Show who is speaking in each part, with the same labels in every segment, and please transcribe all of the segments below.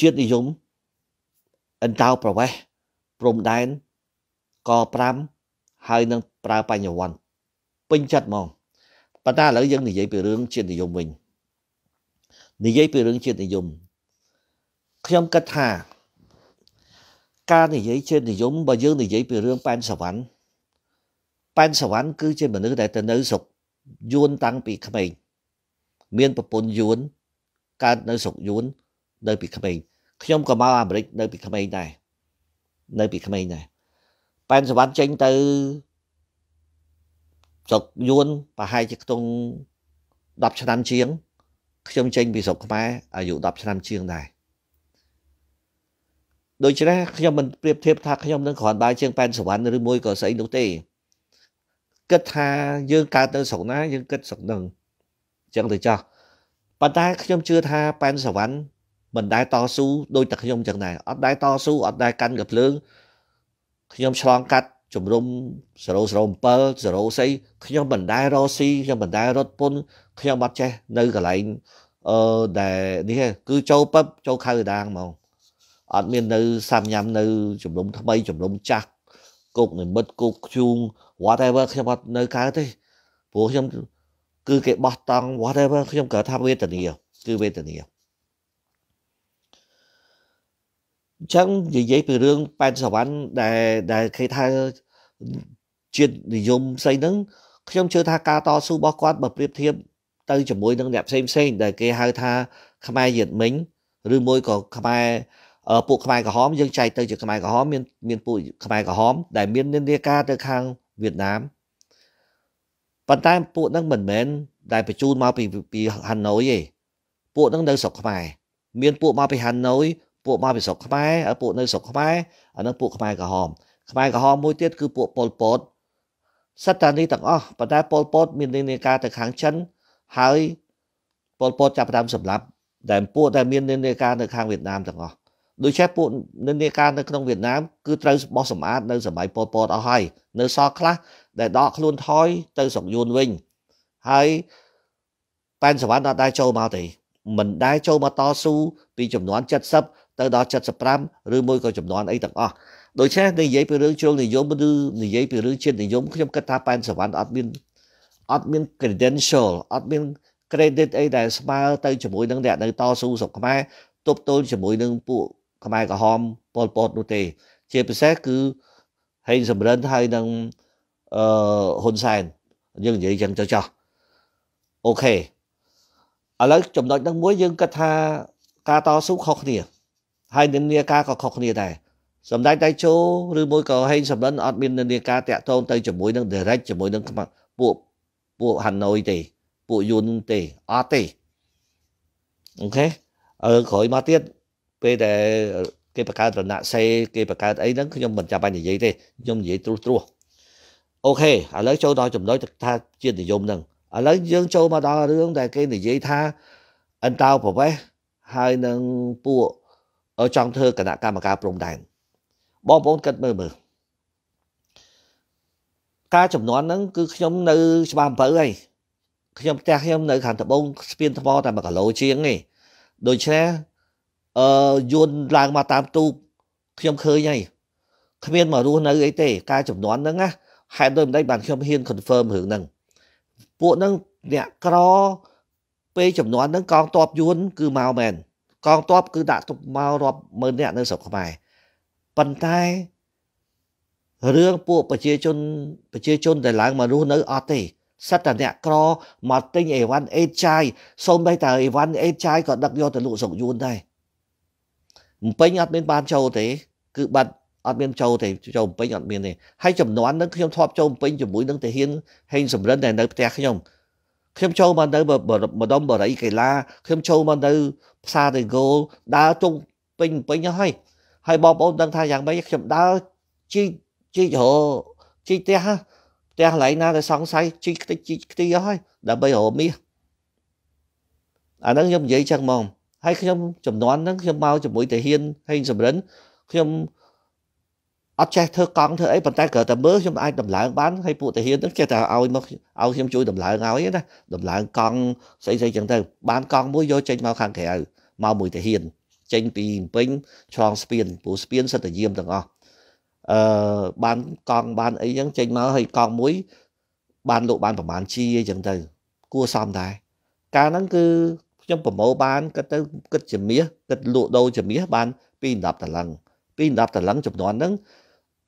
Speaker 1: ជាតិនិយមអន្តោប្រវេសព្រំដែនក5ហើយនឹងប្រើបញ្ញវន្តពេញចិត្តហ្មងប៉ុន្តែឥឡូវយើងនិយាយពីរឿងជាតិនិយមវិញនិយាយពីរឿងជាតិនិយមខ្ញុំគិតថា ការនិយាយជាតិនិយមបើយើងនិយាយពីរឿងប៉ែនសវណ្ណប៉ែនសវណ្ណគឺជាមនុស្សដែលទៅនៅស្រុកយួនតាំងពីក្មេងមានប្រពន្ធយួនកើតនៅស្រុកយួននៅពីក្មេងខ្ញុំក៏មកអាមេរិកនៅពីក្មេងដែរនៅពីក្មេងដែរប៉ែនសវណ្ណចេញទៅស្រុកយួនប្រហែលជាខ្ទង់10ឆ្នាំជាង ខ្ញុំចេញពីស្រុកខ្មែរអាយុ10ឆ្នាំជាងដែរដូច្នេះខ្ញុំមិនប្រៀបធៀបថាខ្ញុំនឹងគ្រាន់បើជាងប៉ែនសវណ្ណឬមួយក៏ស្អីនោះទេគិតថាយើងកើតទៅស្រុកណា យើងគិតស្រុកនឹងអញ្ចឹងទៅចោះប៉ុន្តែ ខ្ញុំជឿថាប៉ែនសវណ្ណមិនដែលតស៊ូដោយតែខ្ញុំចឹងដែរអត់ដែលតស៊ូអត់ដែលកាន់កភ្លើងខ្ញុំឆ្លងកាត់ជំរំ007 0ស្អីខ្ញុំមិនដែលរស៊ីខ្ញុំមិនដែលរត់ពុន ខ្ញុំអត់ចេះនៅកន្លែងអឺដែលនេះគឺចូលពឹបចូលខៅដាងហ្មងអត់មាននៅសាំញ៉ាំនៅជំរំថ្មីជំរំចាស់គុកនិមិត្តគុកខ្ជូង whatever ខ្ញុំអត់នៅកើតទេព្រោះខ្ញុំគឺគេបោះតង់ whatever ខ្ញុំគាត់ថាវេទនាគឺវេទនាអញ្ចឹងនិយាយពីរឿងប៉ែនសវណ្ណដែលដែលគេថាជាតិនិយមផ្សេងហ្នឹងខ្ញុំជឿថាការតស៊ូរបស់គាត់បើប្រៀបធៀបទៅជាមួយនឹងអ្នកផ្សេងផ្សេងដែលគេហៅថាខ្មែរយិតមិញឬមួយក៏ខ្មែរពួកខ្មែរក្រហមយើងចែកទៅជាខ្មែរក្រហមមានមានពួកខ្មែរក្រហមដែលមាននិន្នាការទៅខាងវៀតណាមប៉ុន្តែពួកហ្នឹងមិនមែនដែលបញ្ជូនមកពីពីហាណូយទេពួកហ្នឹងនៅស្រុកខ្មែរមានពួកមកពីហាណូយពួកមកពីស្រុកខ្មែរពួកនៅស្រុកខ្មែរអានឹងពួកខ្មែរក្រហមខ្មែរក្រហមមួយទៀតគឺពួកប៉ុលពតសត្វតានេះទាំងអស់ប៉ុន្តែប៉ុលពត មាននានាការទៅខាងចិនហើយប៉ុលពតចាប់ផ្ដើមសម្លាប់ដែលពួកដែលមាននានាការនៅខាងវៀតណាមទាំងអស់ដូច្នេះពួកនានាការនៅក្នុងវៀតណាមគឺត្រូវបោះសម្អាតនៅសម័យប៉ុលពតអស់ហើយនៅសល់ខ្លះ ដែលដកខ្លួនថយទៅស្រុកយួនវិញហើយប៉ែនសវណ្ណអត់ដែរចូលមកទេមិនដែរចូលមកតស៊ូពីចំនួន70ទៅដល់75ឬមួយក៏ចំនួនអីទាំងអស់ដូច្នេះនិយាយពីរឿងជ្រុលនិយមឬនិយាយពីរឿងជាតិនិយមខ្ញុំគិតថាប៉ែនសវណ្ណអត់មានអត់មាន credential អត់មាន credit អីដែលស្មើទៅជាមួយនឹងអ្នកនៅតស៊ូស្រុកខ្មែរទប់ទល់ជាមួយនឹងពួកខ្មែរក្រហមប៉ុលពតនោះទេជាពិសេសគឺហេងសំរិនហើយនឹងអឺហ៊ុនសែនយើងនិយាយចឹងទៅចោះអូខេឥឡូវចំណុចហ្នឹងមួយយើងគិតថាការតស៊ូខុសគ្នាហើយនិន្នាការក៏ខុសគ្នាដែរសម្ដេចតៃជោឬមួយក៏ហេងសំលិនអត់មាននិន្នាការតាក់ទងទៅជាមួយនឹង direct ជាមួយនឹងពួកពួកហាណូយទេពួកយួនទេអត់ទេអូខេអឺក្រោយមកទៀតពេលដែលគេបង្កើតរណសេគេបង្កើតអីហ្នឹងខ្ញុំមិនចាំបាច់និយាយទេខ្ញុំនិយាយត្រួសត្រាសអូខេឥឡូវចូលដល់ចំណុចថាជាតិនិយមហ្នឹងឥឡូវយើងចូលមកដល់រឿងដែលគេនិយាយថាអន្តោប្រវេសហើយនឹងពួកចង់ធ្វើគណៈកម្មការព្រំដែនបងប្អូនគិតមើលមើលការចំនួនហ្នឹងគឺខ្ញុំនៅច្បារអំពៅហើយខ្ញុំផ្ទះខ្ញុំនៅខាងត្បូងស្ពានថ្មតែ1គីឡូជាងទេដូច្នេះអឺយន្តឡើងមកតាមទូកខ្ញុំឃើញហើយគ្មានមករស់នៅអីទេ ការចំនួនហ្នឹងណាហេតុដូចម្ដេចបានខ្ញុំហ៊ាន confirm រឿងហ្នឹងពួកហ្នឹងអ្នកក្រពេលចំនួនហ្នឹងកងតបយួនគឺមកមែនកងទ័ពគឺដាក់ទុកមករាប់ម៉ឺនអ្នកនៅស្រុកខ្មែរប៉ុន្តែរឿងពួកប្រជាជន ប្រជាជនដែលឡើងមករស់នៅអត់ទេ សត្វតអ្នកក្រមកទិញអីវ៉ាន់អេតចាយសូម្បីតែអីវ៉ាន់អេតចាយក៏ដឹកយកទៅលក់ស្រុកយួនដែរបំពេញអត់មានបានចូលទេ គឺបាត់អត់មានចូលទេចូលបំពេញអត់មានទេហើយចំនួននឹងខ្ញុំធ្លាប់ចូលបំពេញជាមួយនឹងទាហានហេងសំរិនដែលនៅផ្ទះខ្ញុំខ្ញុំចូលមកនៅម្ដុំបរិយាកាឡាខ្ញុំចូលមកនៅផ្សារតែគោលដើរទុំពេញពេញហើយហើយបងប្អូនដឹងថាយ៉ាងម៉េចខ្ញុំដើរជីជីរជីផ្ទះផ្ទះកន្លែងណាដែលសង្ស័យជីខ្ទេចជីខ្ទីហើយដើម្បីរមាសអាហ្នឹងខ្ញុំនិយាយចឹងហ្មងហើយខ្ញុំចំនួនហ្នឹងខ្ញុំមកជាមួយតាហ៊ានហេងសំរិនខ្ញុំអត់ចេះធ្វើកង់ធ្វើអីប៉ុន្តែគ្រាន់តែមើលខ្ញុំអាចតម្លើងបានហើយពួកទាហាននឹងចេះតែឲ្យមកឲ្យខ្ញុំជួយតម្លើងឲ្យណាតម្លើងកង់ស្អីស្អីចឹងទៅបានកង់មួយយកចេញមកខាងក្រៅមកមួយទាហានចេញពីពេញឆ្លងស្ពានពូស្ពានសិតយាមទាំងអស់អឺបានកង់បានអីចឹងចេញមកហើយកង់មួយបានលក់បានប្រហែលជាអីចឹងទៅគួរសមដែរការហ្នឹងគឺខ្ញុំប្រមូលបានគិតទៅគិតជាមាសគិតលក់ដូរជាមាសបាន2 10ដុល្លារ2 10ដុល្លារចំនួនហ្នឹង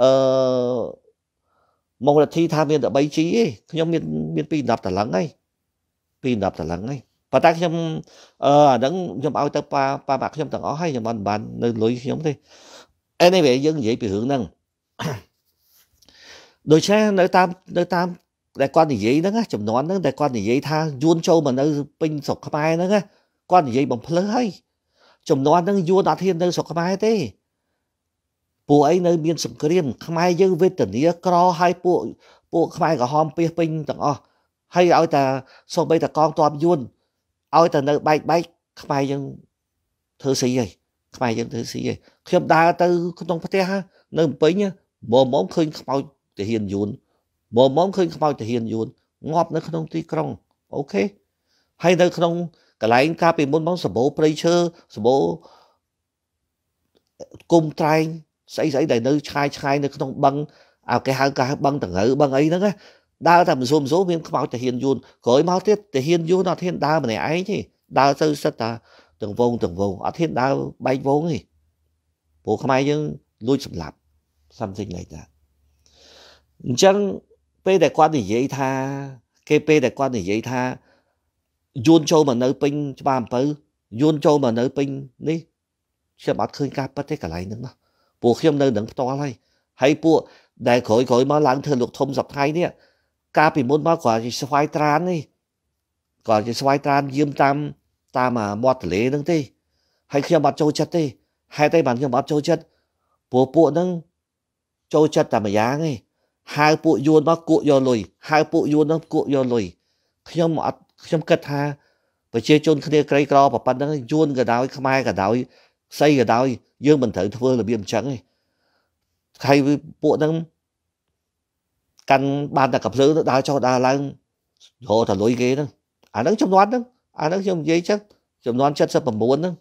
Speaker 1: អឺមូលធិថាមានតែ 3G ទេខ្ញុំមានមាន210តលឹងហើយ2 10តលឹងហើយប៉ុន្តែខ្ញុំអឺអាហ្នឹងខ្ញុំឲ្យទៅប៉ាប៉ាបាក់ខ្ញុំទាំងអស់ហើយខ្ញុំមិនបាននៅលុយខ្ញុំទេ anyway យើងនិយាយពីរឿងហ្នឹងដូច្នេះនៅតាមនៅតាមដែលគាត់និយាយហ្នឹងចំនួនហ្នឹងដែលគាត់និយាយថាយួនចូលមកនៅពេញស្រុកខ្មែរហ្នឹងគាត់និយាយបំភ្លឺហើយចំនួនហ្នឹងយួនអត់ហ៊ាននៅស្រុកខ្មែរទេពួកឯងនៅមានសង្គ្រាមខ្មែរយើងវេទនាក្រហើយពួកពួកខ្មែរក្រហមពេះពេញទាំងអស់ហើយឲ្យតែសូម្បីតែកងទ័ពយួនឲ្យតែនៅបែកបែកខ្មែរយើងធ្វើស្រីហើយខ្មែរយើងធ្វើស្រីហើយខ្ញុំដើរទៅក្នុងផ្ទះនៅពេញមកមកឃើញខ្មោចទាហានយួនមកមកឃើញខ្មោចទាហានយួនងាប់នៅក្នុងទីក្រុងអូខេហើយនៅ ក្នុងកន្លែង កាលពីមុនមកសម្បូរព្រៃឈើសម្បូរគុំត្រែងស្អីស្អីដែលនៅឆ្ងាយឆ្ងាយនៅក្នុងបឹងអាគេហៅកាហៅបឹងតង្រូវបឹងអីហ្នឹងដើរតែមិនស៊ុំស៊ុំមានខ្មោចតាហ៊ានយួនក្រោយមកទៀតតាហ៊ានយួនអត់ហ៊ានដើរម្នាក់ឯងទេដើរទៅសិតតាទាំងវងទាំងវងអត់ហ៊ានដើរបែកវងទេព្រោះខ្មែរយើងលួចសម្លាប់ something like that អញ្ចឹងពេលដែលគាត់និយាយថាគេពេលដែលគាត់និយាយថាយួនចូលមកនៅពេញច្បារអំពៅយួនចូលមកនៅពេញនេះខ្ញុំអត់ឃើញការប៉ັດទេកន្លែងហ្នឹងណាពួកខ្ញុំនៅនឹងផ្ទាល់ហើយហើយពួកដែលក្រោយក្រោយមកឡើងធ្វើលោកធំសប្ថ្ងៃនេះកាលពីមុនមកគាត់ជាស្វាយត្រាននេះគាត់ជាស្វាយត្រានយាមតាមតាមមាត់ទន្លេហ្នឹងទេហើយខ្ញុំអត់ចូលចិត្តទេហេតុអីបានខ្ញុំអត់ចូលចិត្តព្រោះពួកហ្នឹងចូលចិត្តតែម្យ៉ាងឯងហៅពួកយួនមកគក់យកលុយហៅពួកយួនហ្នឹងគក់យកលុយខ្ញុំអត់ខ្ញុំគិតថាប្រជា ជនគ្នាក្រីក្រប៉ុណ្ណឹងយួនក៏ដោយខ្មែរក៏ដោយស្អីក៏ដោយយើងមិនត្រូវធ្វើរបៀបអញ្ចឹងទេហើយពួកហ្នឹងកាន់បានតែកាភ្លើងទៅដើរចុះដើរឡើងរកតែលុយគេហ្នឹងអាហ្នឹងចំនួនហ្នឹងអាហ្នឹងខ្ញុំនិយាយចឹងចំនួន79ហ្នឹង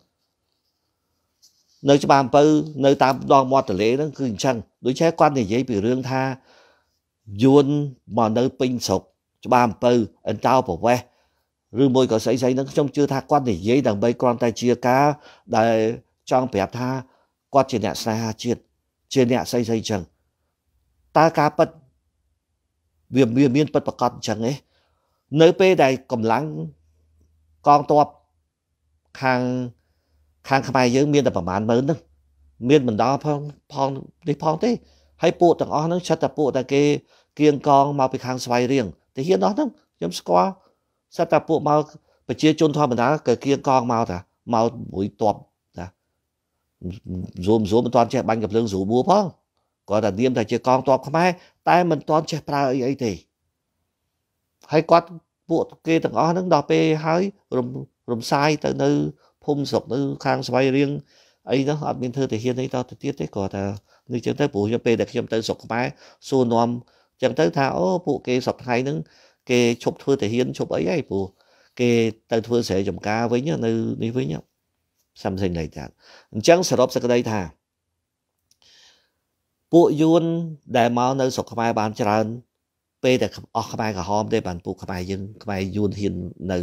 Speaker 1: នៅច្បារអំពៅនៅតាមដងមាត់ទន្លេហ្នឹងគឺអញ្ចឹងដូចជាគាត់និយាយពីរឿងថាយួនមកនៅពេញស្រុកច្បារអំពៅអន្តោប្រវេសឬមួយក៏ស្អីស្អីហ្នឹងខ្ញុំជឿថាគាត់និយាយដើម្បីគ្រាន់តែជាការដែលចង់ប្រាប់ថាគាត់ជាអ្នកស្នេហាជាតិជាអ្នកស្អីស្អីចឹងតើការប៉ັດវាមានមានប៉ັດប្រកបចឹងឯងនៅពេលដែលកម្លាំងកងទ័ពខាងខាងខ្មែរយើង មានតែប្រមាណ10000ហ្នឹងមានបណ្ដាផងផងនេះផងទេ ហើយពួកទាំងអស់ហ្នឹងឆិតតែពួកតែគេគៀងកងមកពីខាងស្វាយរៀងទាហានអស់ហ្នឹងខ្ញុំស្គាល់សិតតែពួកមកប្រជាជនធម្មតាក៏គៀងកងមកតាមកមួយតបស្រូមស្រូមមិនទាន់ចេះបាញ់កំភ្លើងស្រូមួផងគាត់តែនាមថាជាកងទ័ពខ្មែរតែមិនទាន់ចេះប្រើអីអីទេហើយគាត់ពួកគេទាំងអស់ហ្នឹងដល់ពេលហើយរំរំសាយទៅនៅភូមិស្រុកនៅខាងស្វាយរៀងអីហ្នឹងអត់មានធ្វើទាហានអីតទៅទៀតទេគាត់ថានេះចឹងទៅព្រោះខ្ញុំពេលដែលខ្ញុំទៅស្រុកខ្មែរសួរនាំចឹងទៅថាអូពួកគេសប្តាហ៍ហ្នឹងគេឈប់ធ្វើទាហានឈប់អីហើយព្រោះគេទៅធ្វើស្រែចម្ការវិញនៅនេះវិញហ្នឹង something like that អញ្ចឹងសរុបសេចក្តីថា ពួកយួនដែលមកនៅស្រុកខ្មែរបានច្រើន ពេលតែអស់ខ្មែរក្រហមទេបានពួកខ្មែរយើងខ្មែរយួនហ៊ាននៅ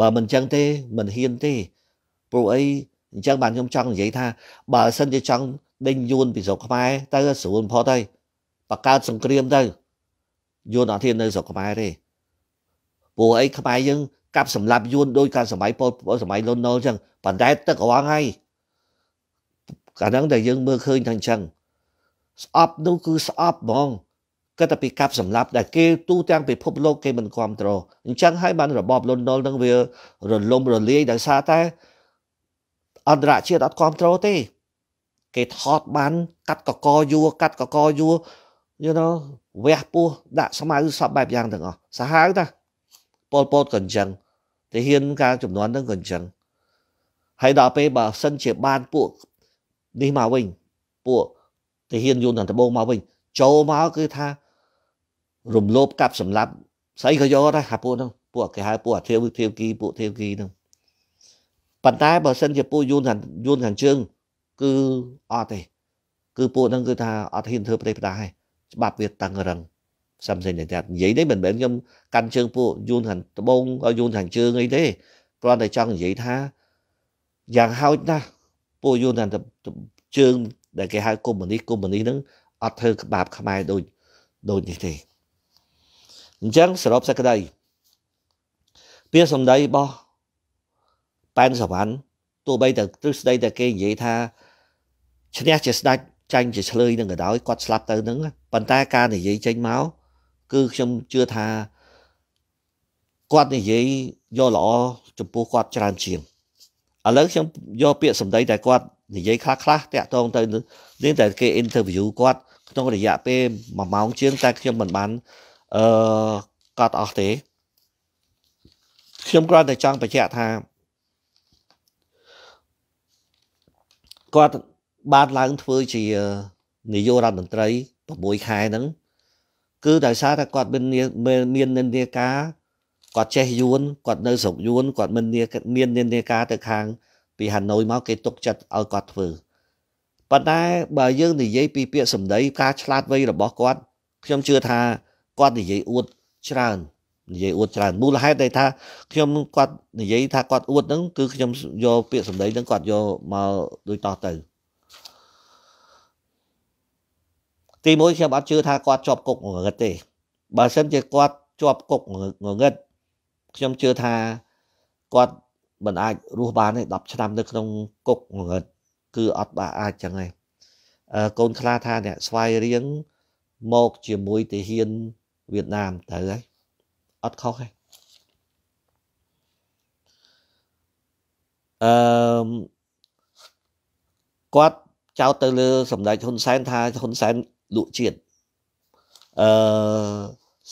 Speaker 1: បើមិនអញ្ចឹងទេមិនហ៊ានទេព្រោះអីអញ្ចឹងបានខ្ញុំចង់និយាយថា បើសិនជាចង់ដេញយួនពីស្រុកខ្មែរទៅស្រួលបំផុតហើយបកកើតសង្គ្រាមទៅយួនអត់ហ៊ាននៅស្រុកខ្មែរទេព្រោះអីខ្មែរយើងកាប់សម្លាប់យួនដោយកាលសម័យពលសម័យលន់ណុលអញ្ចឹងបណ្ដែតទឹករងហើយកាលហ្នឹងដែលយើងមើលឃើញថាអញ្ចឹងស្អប់នោះគឺស្អប់ហ្មងគិតតែពីកាប់សម្លាប់ដែលគេ ទូទាំងពិភពលោកគេមិនគ្រប់គ្រងអញ្ចឹងហើយបានរបបលន់ណុលនឹងវារលំរលាយដោយសារតែអន្តរជាតិអត់គ្រប់គ្រងទេ គេថតបានកាត់កកយួរកាត់កកយួរ you know វះពោះដាក់ស្មៅសពបែបយ៉ាងទាំងអស់សាហាវតាពលពតក៏អញ្ចឹងតែហ៊ានការចំនួនហ្នឹងក៏អញ្ចឹងហើយដល់ពេលបើសិនជាបានពួកនេះមកវិញពួកទាហានយន្តដំបងមកវិញចូលមកគឺថារំលោភកាប់សម្លាប់ស្អីក៏យកដែរអាពួកហ្នឹងពួកគេហៅពួកអាធាវធាវគីពួកធាវគីហ្នឹងប៉ុន្តែបើសិនជាពួកយន្តយន្តខាងជើងគឺអត់ទេគឺពួកហ្នឹងគឺថាអត់ហ៊ានធ្វើប្រទេសផ្ដាស់ទេច្បាប់វាតឹងរឹង something like that និយាយនេះមិនមែនខ្ញុំកាន់ជើងពួកយូនខាងត្បូងឲ្យយូនខាងជើងអីទេគ្រាន់តែចង់និយាយថាយ៉ាងហោចណាស់ពួកយូនខាងជើងដែលគេហៅកុម្មុយនីសកុម្មុយនីសហ្នឹងអត់ធ្វើក្បាប់ខ្មែរដូចដូចនេះទេអញ្ចឹងសរុបសេចក្តីពាក្យសម្ដីរបស់ប៉ែនសវណ្ណទោះបីតែទ្រឹស្ដីតែគេនិយាយថាឈ្នះជាស្ដេចចាញ់ជាឆ្លើយនឹងក៏ដោយគាត់ស្លាប់ទៅនឹងប៉ុន្តែការនិយាយចេញមកគឺខ្ញុំជឿថាគាត់និយាយយកល្អចំពោះគាត់ច្រើនជាងឥឡូវខ្ញុំយកពាក្យសម្ដីតែគាត់និយាយខ្លះខ្លះតាក់ទងទៅនេះតែគេ interview គាត់ក្នុងរយៈពេល1ម៉ោងជាង តែខ្ញុំមិនបានអឺកាត់អស់ទេខ្ញុំគ្រាន់តែចង់បញ្ជាក់ថាគាត់បានឡើងធ្វើជានាយករដ្ឋមន្ត្រី6ខែហ្នឹងគឺដោយសារតែគាត់មានមាននិន្នាការគាត់ចេះយួនគាត់នៅស្រុកយួនគាត់មានមាននិន្នាការទៅខាងពីហាណូយមកគេទុកចិត្តឲ្យគាត់ធ្វើប៉ុន្តែបើយើងនិយាយពីពាក្យសម្ដីការឆ្លាតវៃរបស់គាត់ ខ្ញុំជឿថាគាត់និយាយអួតច្រើននិយាយអួតច្រើនមូលហេតុដែលថាខ្ញុំគាត់និយាយថាគាត់អួតហ្នឹងគឺខ្ញុំយកពាក្យសម្ដីហ្នឹងគាត់យកមកដូចតោះទៅទីមួយខ្ញុំអត់ជឿថាគាត់ជាប់គុកងងឹតទេបើសិនជាគាត់ជាប់គុកងងឹតខ្ញុំជឿថាគាត់មិនអាចរស់បានទេ10ឆ្នាំនៅក្នុងគុកងងឹតគឺអត់បានអាចចឹងទេកូនខ្លាថាអ្នកស្វ័យរៀងមកជាមួយទាហានវៀតណាមទៅហើយអត់ខុសទេអឺគាត់ចោទទៅលើសម្ដេចហ៊ុនសែនថាហ៊ុនសែនលក់ជាតិអឺ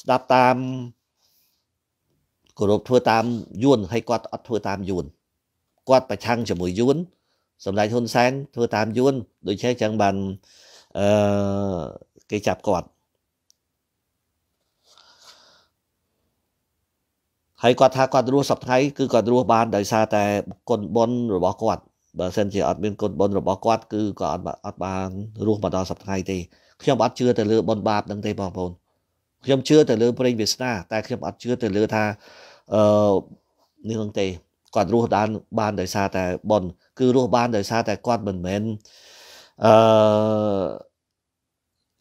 Speaker 1: ស្ដាប់តាមគោរពធ្វើតាមយួនហើយគាត់អត់ធ្វើតាមយួនគាត់ប្រឆាំងជាមួយយួនសម្ដេចហ៊ុនសែនធ្វើតាមយួនដូច្នេះចឹងបានអឺគេចាប់គាត់ហើយគាត់ថាគាត់រស់សប្ដងគឺគាត់រស់បានដោយសារតែគុណបុណ្យរបស់គាត់បើមិនជាអត់មានគុណបុណ្យរបស់គាត់គឺគាត់អត់បានរស់មកដល់សប្ដងទេខ្ញុំអត់ជឿទៅលើបុណ្យបាបនឹងទេបងប្អូនខ្ញុំជឿទៅលើព្រេងវាសនាតែខ្ញុំអត់ជឿទៅលើថាអឺនេះនឹងទេគាត់រស់បានបានដោយសារតែបុណ្យគឺរស់បានដោយសារតែគាត់មិនមែនអឺ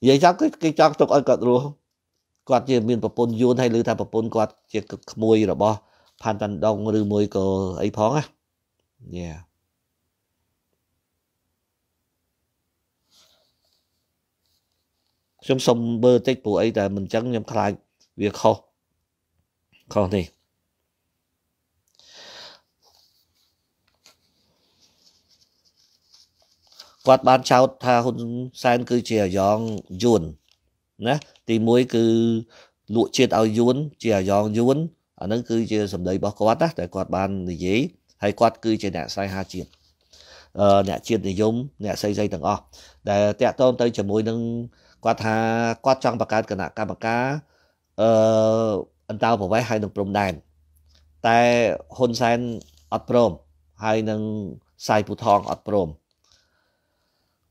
Speaker 1: និយាយចាំគឺគេចង់ទុកឲ្យគាត់រស់គាត់ជាមានប្រពន្ធយួនហើយឮថាប្រពន្ធគាត់ជាក្មួយរបស់ផាន់តាន់ដងឬមួយក៏អីផងណា Yeah ខ្ញុំសុំមើលតិចព្រោះអីតែមិនចឹងខ្ញុំខ្លាចវាខុសខុសនេះគាត់បានចោទថាហ៊ុនសែនគឺជាអាយ៉ងយួនណាទី1គឺលក់ជាតិឲ្យយួនជាអាយ៉ងយួនអានឹងគឺជាសម្ដីរបស់គាត់ណាតែគាត់បាននិយាយហើយគាត់គឺជាអ្នកស្នេហាជាតិអ្នកជាតិនិយមអ្នកសីសីទាំងអស់ដែលតាក់ទងទៅជាមួយនឹងគាត់ថាគាត់ចង់បង្កើតគណៈកម្មការអឺអន្តរប្រវេសហើយនឹងព្រំដែនតែហ៊ុនសែនអត់ព្រមហើយនឹងសាយពូថងអត់ព្រម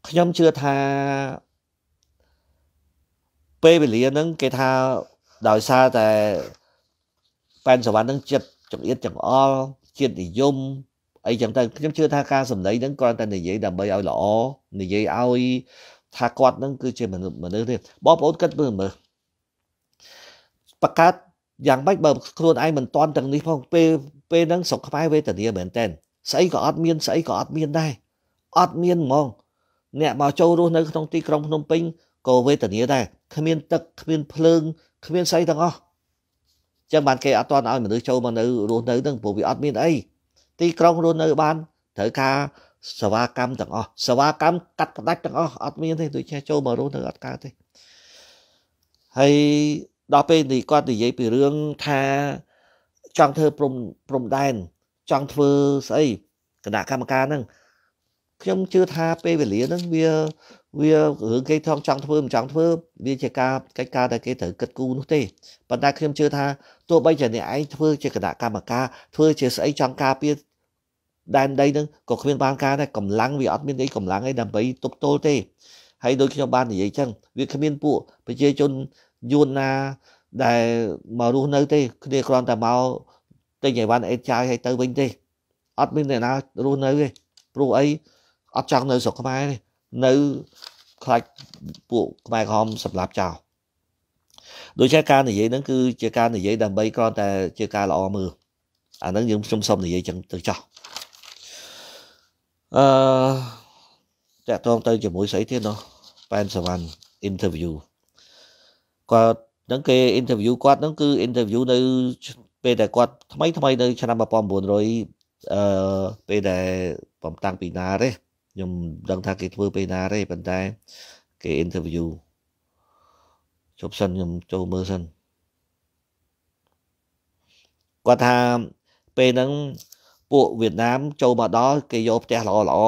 Speaker 1: ខ្ញុំជឿថាពេលវេលាហ្នឹងគេថាដោយសារតែប៉ែនសវណ្ណហ្នឹងចិត្តចង្អៀតចង្អល់ជាតិនិយមអីចឹងទៅខ្ញុំជឿថាការសម្ដែងហ្នឹងគ្រាន់តែនិយាយដើម្បីឲ្យល្អនិយាយឲ្យថាគាត់នឹងគឺជាមនុស្សមនុស្សទេបងប្អូនគិតមើលមើលបកកើតយ៉ាងម៉េចបើខ្លួនឯងមិនតន់ទាំងនេះផងពេលពេលហ្នឹងស្រុកខ្មែរវេទនាមែនតើស្អីក៏អត់មានស្អីក៏អត់មានដែរអត់មានហ្មង អ្នកមកចូលរស់នៅក្នុងទីក្រុងភ្នំពេញក៏វេទនាដែរគ្មានទឹកគ្មានភ្លើងគ្មានស្អីទាំងអស់ចឹងបានគេអត់តន់ឲ្យមនុស្សចូលមកនៅរស់នៅហ្នឹងព្រោះវាអត់មានអីទីក្រុងរស់នៅបានត្រូវការសេវាកម្មទាំងអស់សេវាកម្មកាត់ផ្ដាច់ទាំងអស់អត់មានទេដូចជាចូលមករស់នៅអត់កើតទេហើយដល់ពេលនេះគាត់និយាយពីរឿងថាចង់ធ្វើព្រំព្រំដែនចង់ធ្វើស្អីគណៈកម្មការហ្នឹងខ្ញុំជឿថាពេលវេលាហ្នឹងវាវារឿងគេថងចង់ធ្វើមិនចង់ធ្វើវាជាការកិច្ចការដែលគេត្រូវគិតគូរនោះទេប៉ុន្តែខ្ញុំជឿថាទោះបីជាអ្នកឯងធ្វើជាគណៈកម្មការធ្វើជាស្អីចង់ការពារដែនដីនឹងក៏គ្មានបានការដែរកម្លាំងវាអត់មានអីកម្លាំងអីដើម្បីទប់ទល់ទេហើយដូចខ្ញុំបាននិយាយចឹងវាគ្មានពួកប្រជាជនយួនណាដែលមករស់នៅទេគ្នាគ្រាន់តែមកទិញអីវ៉ាន់អេតចាយហើយទៅវិញទេអត់មានអ្នកណារស់នៅទេព្រោះអីអត់ចង់នៅស្រុកខ្មែរទេនៅខ្លាចពួកខ្មែរក្រហមសម្លាប់ចោលដូច្នេះការនិយាយហ្នឹងគឺជាការនិយាយដើម្បីគ្រាន់តែជាការល្អមើលអាហ្នឹងយើងខ្ញុំសូមនិយាយចឹងទៅចោះអឺតកតងទៅជាមួយស្អីទៀតនោះប៉ែនសវណ្ណ interview គាត់នឹងគេ interview គាត់នឹងគឺ interview នៅពេលដែលគាត់ថ្មីថ្មីនៅឆ្នាំ1900អឺពេលដែលបំតាំងពីណាទេខ្ញុំដឹងថាគេធ្វើពេលណាទេប៉ុន្តែគេ interview ជប់សិនខ្ញុំចូលមើលសិនគាត់ថាពេលហ្នឹងពួកវៀតណាមចូលមកដល់គេយកផ្ទះល្អល្អ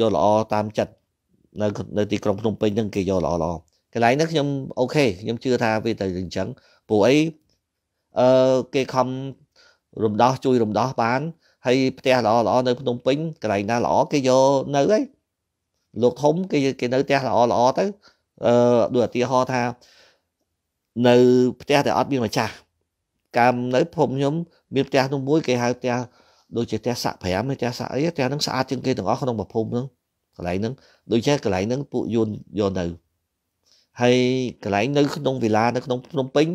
Speaker 1: យកល្អតាមចិត្តនៅនៅទីក្រុងភ្នំពេញហ្នឹងគេយកល្អល្អកន្លែងហ្នឹងខ្ញុំអូខេខ្ញុំជឿថាវាទៅអញ្ចឹងពួកអីអឺគេខំរំដោះជួយរំដោះបានហើយផ្ទះល្អល្អនៅភ្នំពេញកន្លែងណាល្អគេយកនៅហើយលោកធំគេគេនៅផ្ទះល្អល្អទៅអឺដូចឧទាហរណ៍ថានៅផ្ទះដែលអត់មានម្ចាស់កាមនៅភូមិខ្ញុំមានផ្ទះនោះមួយគេហៅផ្ទះដូចជាផ្ទះសាក់5ផ្ទះសាក់អីផ្ទះហ្នឹងស្អាតជាងគេទាំងអស់ក្នុងប្រភពហ្នឹងកន្លែងហ្នឹងដូចជាកន្លែងហ្នឹងពួកយួនយកទៅហើយកន្លែងនៅក្នុងវិឡានៅក្នុងភ្នំពេញ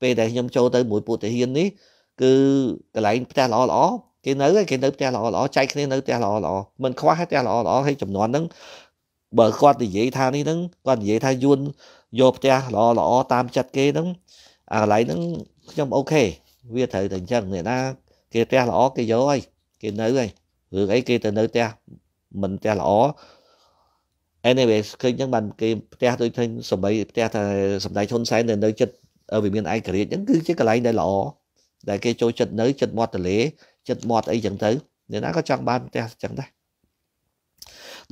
Speaker 1: ពេលដែលខ្ញុំចូលទៅមួយពួកទាហាននេះគឺកន្លែងផ្ទះល្អល្អគេនៅគេនៅផ្ទះល្អល្អចែកគ្នានៅផ្ទះល្អល្អមិនខ្វះផ្ទះល្អល្អហើយចំនួនហ្នឹងបើគាត់និយាយថានេះហ្នឹងគាត់និយាយថាយួនយកផ្ទះល្អល្អតាមចិត្តគេហ្នឹងអាកន្លែងហ្នឹងខ្ញុំអូខេវាត្រូវតែអញ្ចឹងអ្នកណាគេផ្ទះល្អគេយកហើយគេនៅហើយរឿងអីគេទៅនៅផ្ទះមិនផ្ទះល្អ anyway ឃើញចឹងបានគេផ្ទះដូចឃើញសម្បីផ្ទះតែសម្ដេចហ៊ុនសែននៅចិត្តវិមានឯករាជ្យហ្នឹងគឺជាកន្លែងដែលល្អដែលគេចូលចិត្តនៅចិត្តមាត់ទន្លេចិត្តមាត់អីចឹងទៅអ្នកណាក៏ចង់បានផ្ទះចឹងដែរ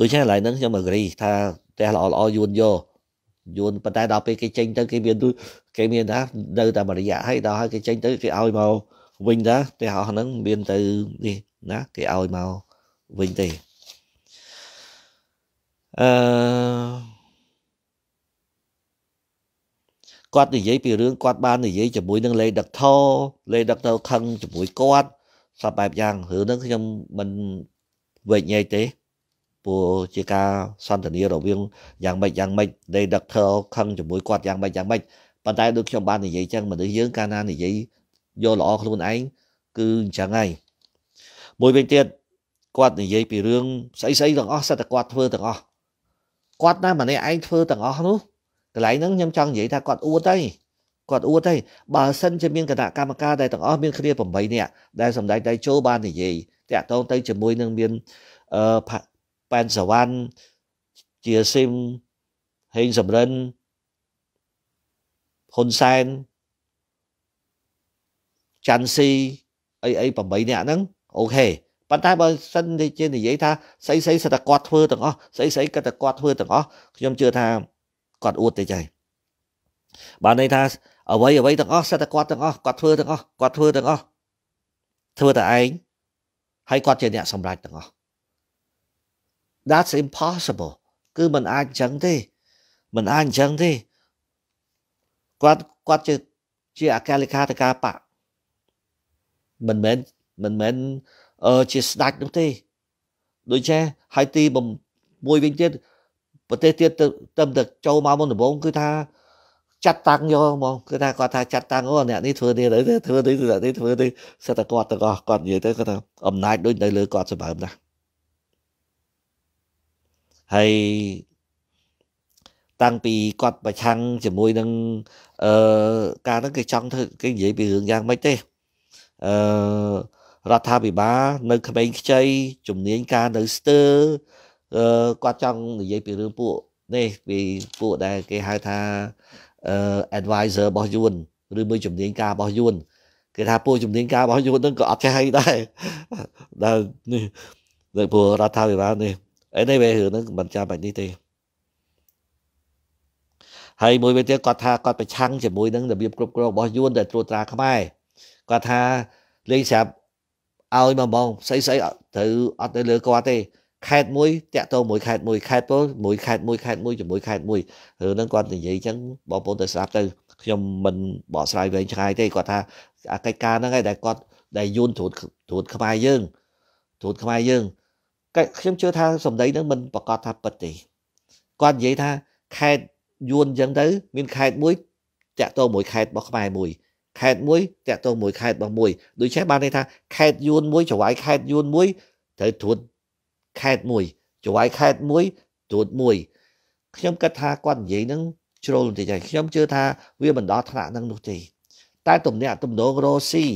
Speaker 1: ដូច្នេះកន្លែងហ្នឹងខ្ញុំអក្រីថាផ្ទះល្អល្អយួនយកយួនប៉ុន្តែដល់ពេលគេចេញទៅគេមានគេមានថានៅតែមរិយាហើយដល់ហើយគេចេញទៅគេឲ្យមកវិញដែរផ្ទះអស់ហ្នឹងមានទៅនេះណាគេឲ្យមកវិញទេអឺគាត់និយាយពីរឿងគាត់បាននិយាយជាមួយនឹងលេដឹកធលេដឹកធខឹងជាមួយគាត់សពបែបយ៉ាងរឿងហ្នឹងខ្ញុំមិនវេញញែកទេព្រោះជាការសន្ទនារវាងយ៉ាងម៉េចយ៉ាងម៉េចលេដឹកធខឹងជាមួយគាត់យ៉ាងម៉េចយ៉ាងម៉េចប៉ុន្តែដូចខ្ញុំបាននិយាយចឹងមនុស្សយើងកាលណានិយាយយកល្អខ្លួនឯងគឺអញ្ចឹងហើយមួយវិញទៀតគាត់និយាយពីរឿងស្អីស្អីទាំងអស់សិតតែគាត់ធ្វើទាំងអស់គាត់ណាម្នាក់ឯងធ្វើទាំងអស់នោះកន្លែងហ្នឹងខ្ញុំចង់និយាយថាគាត់អួតហើយគាត់អួតហើយបើសិនជាមានគណៈកម្មការដែលទាំងអស់មានគ្នា8នាក់ដែលសម្ដេចតេជោបាននិយាយតាក់ទងទៅជាមួយនឹងមានអឺប៉ែនសវណ្ណជាស៊ីមហេងសំរិនហ៊ុនសែនច័ន្ទស៊ីអីអី8នាក់ហ្នឹងអូខេប៉ុន្តែបើសិនតែជានិយាយថាស្អីស្អីសិតតែគាត់ធ្វើទាំងអស់ស្អីស្អីគាត់តែគាត់ធ្វើទាំងអស់ខ្ញុំជឿថាគាត់អួតទេចៃបានន័យថាអ្វីអ្វីទាំងអស់សិតតែគាត់ទាំងអស់គាត់ធ្វើទាំងអស់គាត់ធ្វើទាំងអស់ធ្វើតែឯងហើយគាត់ជាអ្នកសម្រេចទាំងអស់ That's impossible គឺมันអាចអញ្ចឹងទេมันអាចអញ្ចឹងទេគាត់គាត់ជាជាអគ្គលេខាធិការបកមិនមែនមិនមែនអឺជាស្ដាច់នោះទេដូច្នេះហើយទីមួយវិញទៀតប្រទេសទៀតទៅតែចូលមកមុនដំបូងគឺថាចាត់តាំងយកហ្មងគឺថាគាត់ថាចាត់តាំងអូអ្នកនេះធ្វើនេះទៅធ្វើនេះទៅនេះធ្វើនេះសិតតែគាត់ទាំងអស់គាត់និយាយទៅគាត់ថាអំណាចដូចនៅលើគាត់សម្បើមណាស់ហើយតាំងពីគាត់ប្រឆាំងជាមួយនឹងអឺការហ្នឹងគេចង់ធ្វើគេនិយាយពីរឿងយ៉ាងម៉េចទេអឺរដ្ឋាភិបាលនៅក្បែងខ្ចីជំនាញការ នៅស្ទើអឺគាត់ចង់និយាយពីរឿងពួកនេះពីពួកដែល គេហៅថាអឺ advisor របស់យួនឬមួយជំនាញការរបស់យួនគេថាពួកជំនាញការរបស់យួនហ្នឹងក៏អត់ចេះអីដែរដល់នេះដល់ពួករដ្ឋាភិបាលនេះអីនេះវារឿងហ្នឹងមិនចាំបាច់នេះទេហើយមួយវិញទៀតគាត់ថាគាត់ប្រឆាំងជាមួយនឹងរបៀបគ្រប់គ្រងរបស់យួនដែលត្រួតត្រាខ្មែរគាត់ថាលេងស្រាប់ឲ្យមកបងស្អីស្អីត្រូវអត់ទៅលើគាត់ទេខេតមួយតាក់ទងមួយខេតមួយខេតពលមួយខេតមួយខេតមួយជាមួយខេតមួយរឿងហ្នឹងគាត់និយាយអញ្ចឹងបងប្អូនទៅស្ដាប់ទៅខ្ញុំមិនបកស្រាយវែងឆ្ងាយទេគាត់ថាអាកិច្ចការហ្នឹងឯងដែលគាត់ដែលយូនត្រួតត្រួតខ្មែរយើងត្រួតខ្មែរយើងខ្ញុំជឿថាសម្ដីហ្នឹងមិនប្រកាសថាពិតទេគាត់និយាយថាខេតយួនអញ្ចឹងទៅមានខេតមួយតាក់ទងមួយខេតរបស់ខ្មែរមួយខេត្តមួយតាក់ទងមួយខេត្តរបស់មួយដូច្នេះបានន័យថាខេត្តយួនមួយចង្វាយខេត្តយួនមួយត្រូវត្រួតខេត្តមួយចង្វាយខេត្តមួយត្រួតមួយខ្ញុំគិតថាគាត់និយាយនឹងជ្រុលបន្តិចហើយខ្ញុំជឿថាវាមិនដល់ថ្នាក់នឹងនោះទេតែទំនាក់ទំនងរ៉ូស៊ី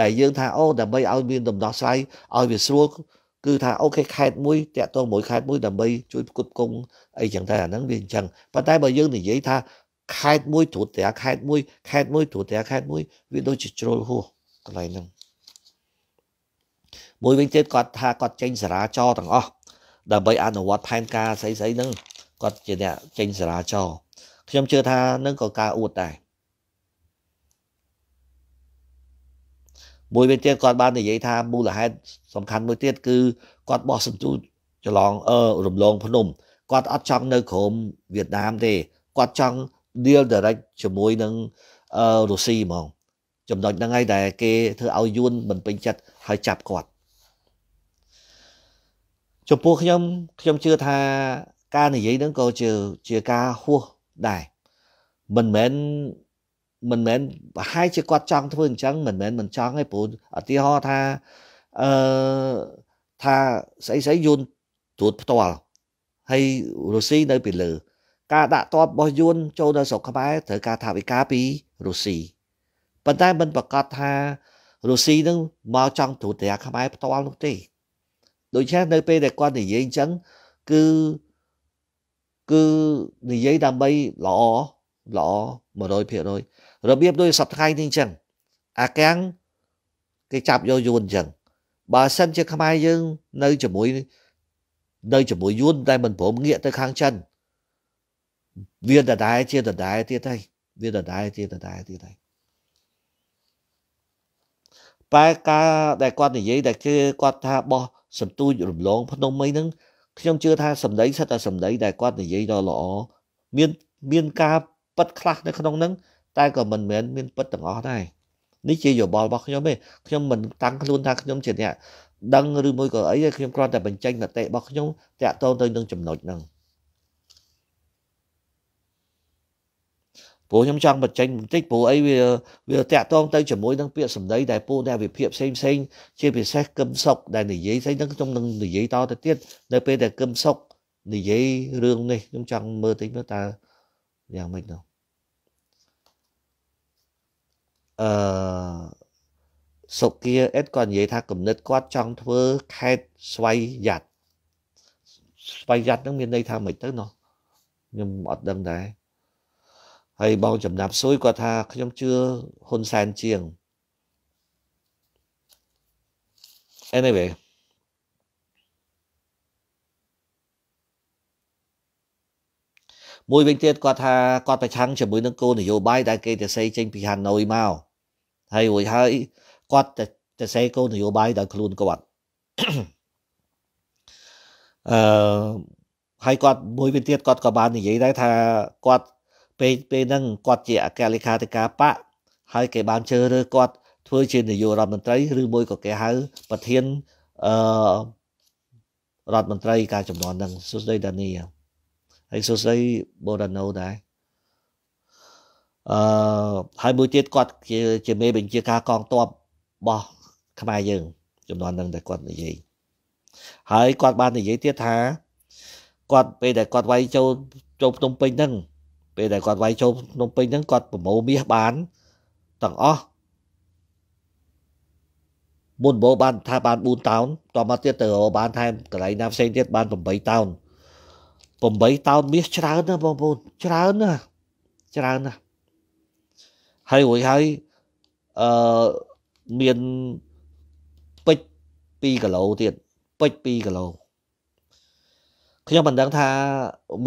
Speaker 1: ដែលយើងថាអូដើម្បីឲ្យមានដំណោះស្រាយឲ្យវាស្រួលគឺថាអូខេខេតមួយតាក់ទងមួយខេតមួយដើម្បីជួយផ្គត់ផ្គង់អីចឹងតែអាហ្នឹងវាអញ្ចឹងប៉ុន្តែបើយើងនិយាយថាខេតមួយត្រួតត្រាខេតមួយខេតមួយត្រួតត្រាខេតមួយវាដូចជាជ្រុលហួសកន្លែងហ្នឹងមួយវិញទៀតគាត់ថាគាត់ចេញសារាចរទាំងអស់ដើម្បី អនុវត្តផែនការស្អីស្អីហ្នឹងគាត់ជាអ្នកចេញសារាចរខ្ញុំជឿថានឹងក៏ការអួតដែរមួយវិញទៀតគាត់ បាននិយាយថាមូលហេតុសំខាន់មួយទៀតគឺគាត់បោះសន្ទូចច្រឡងអឺរំលង ភ្នំគាត់អត់ចង់នៅក្រោមវៀតណាមទេគាត់ចង់ deal direct ជាមួយនឹងរុស្ស៊ីហ្មងចំណុចហ្នឹងឯងដែលគេធ្វើឲ្យយួនមិនពេញចិត្តហើយចាប់គាត់ចំពោះខ្ញុំខ្ញុំជឿថាការនិយាយហ្នឹងក៏ជាជាការហួសដែរមិនមែនមិនមែនប្រហែលជាគាត់ចង់ធ្វើអញ្ចឹងមិនមែនមិនចង់ទេព្រោះឧទាហរណ៍ថាអឺថាស្អីស្អីយួនត្រួតផ្ទាល់ហើយរុស្ស៊ីនៅពីលើការដាក់ទ័ពរបស់យួនចូលនៅស្រុកខ្មែរត្រូវការថាវិការពីរុស្ស៊ីប៉ុន្តែមិនប្រកាសថារុស្ស៊ីនឹងមកចង់ត្រួតត្រាខ្មែរផ្ទាល់នោះទេដូច្នេះនៅពេលដែលគាត់និយាយអញ្ចឹងគឺគឺនិយាយដើម្បីល្អល្អ100%របៀបដូចសប្តាហ៍នេះអញ្ចឹងអាកាំងគេចាប់យកយួនអញ្ចឹងបើសិនជាខ្មែរយើងនៅជាមួយនៅជាមួយយួនតែមិនព្រមងាកទៅខាងចិនវាដដែលជាដដែលទៀតហើយវាដដែលជាដដែលទៀតហើយតែការដែលគាត់និយាយដែលគេគាត់ថាបោះសន្ទូចរំលងភ្នំអីហ្នឹងខ្ញុំជឿថា សម្ដីសិតតែសម្ដីដែលគាត់និយាយដល់ល្អមានមានការប៉ិតខ្លះនៅក្នុងហ្នឹងតែក៏មិនមែនមានប៉ិតទាំងអស់ដែរនេះជាយោបល់របស់ខ្ញុំទេខ្ញុំមិនតាំងខ្លួនថាខ្ញុំជាអ្នកដឹងឬមួយក៏អីទេខ្ញុំគ្រាន់តែបញ្ចេញមតិរបស់ខ្ញុំតាក់ទងទៅនឹងចំណុចហ្នឹងព្រោះខ្ញុំចង់បញ្ចេញបន្តិចព្រោះអីវាវាតាក់ទងទៅជាមួយនឹងពាក្យសម្ដីដែលពូដែលវិភាគផ្សេងផ្សេងជាពិសេសគឹមសុកដែលនិយាយស្អីហ្នឹងខ្ញុំនឹងនិយាយតទៅទៀតនៅពេលដែលគឹមសុកនិយាយរឿងនេះខ្ញុំចង់មើលតិចមើលតើយ៉ាងម៉េចនោះអឺសុគាអេតគាត់និយាយថាគំនិតគាត់ចង់ធ្វើខេតស្វ័យយ័តស្វ័យយ័តហ្នឹងមានន័យថាម៉េចទៅនោះខ្ញុំអត់ដឹងដែរហើយបងចំណាប់ស៊ុយគាត់ថាខ្ញុំជឿហ៊ុនសែនជាង anyway មួយវិញទៀតគាត់ថាគាត់ប្រឆាំងជាមួយនឹងគោលនយោបាយដែលគេទៅសេចេញពីហាណូយមកហើយរួចហើយគាត់ទៅសេគោលនយោបាយដោយខ្លួនគាត់អឺហើយគាត់មួយវិញទៀតគាត់ក៏បាននិយាយដែរថាគាត់ពេលពេលហ្នឹងគាត់ជាអគ្គលេខាធិការបកហើយគេបានជ្រើសរើសគាត់ធ្វើជានាយករដ្ឋមន្ត្រីឬមួយក៏គេហៅប្រធានអឺរដ្ឋមន្ត្រី ការចំនួនហ្នឹងសុស្ដីដានីហើយសុស្ដីបូដាណូដែរអឺហើយមួយទៀតគាត់ជាជាមេបញ្ជាការកងទ័ពរបស់ខ្មែរយើង ចំនួនហ្នឹងដែលគាត់និយាយហើយគាត់បាននិយាយទៀតថាគាត់ពេលដែលគាត់វាយចូលចូលភ្នំពេញហ្នឹងពេលដែលគាត់វាយចូលភ្នំពេញហ្នឹងគាត់ប្រមូលមាសបានទាំងអស់មុនបោបានថាបាន4តោនតមកទៀតទៅរកបានថែមកន្លែងណាផ្សេងទៀតបាន8តោន8តោនមាសច្រើនណាស់បងប្អូនច្រើនណាស់ច្រើនណាស់ហើយរួចហើយអឺមានពេជ្រ2គីឡូទៀតពេជ្រ2គីឡូខ្ញុំមិនដឹងថា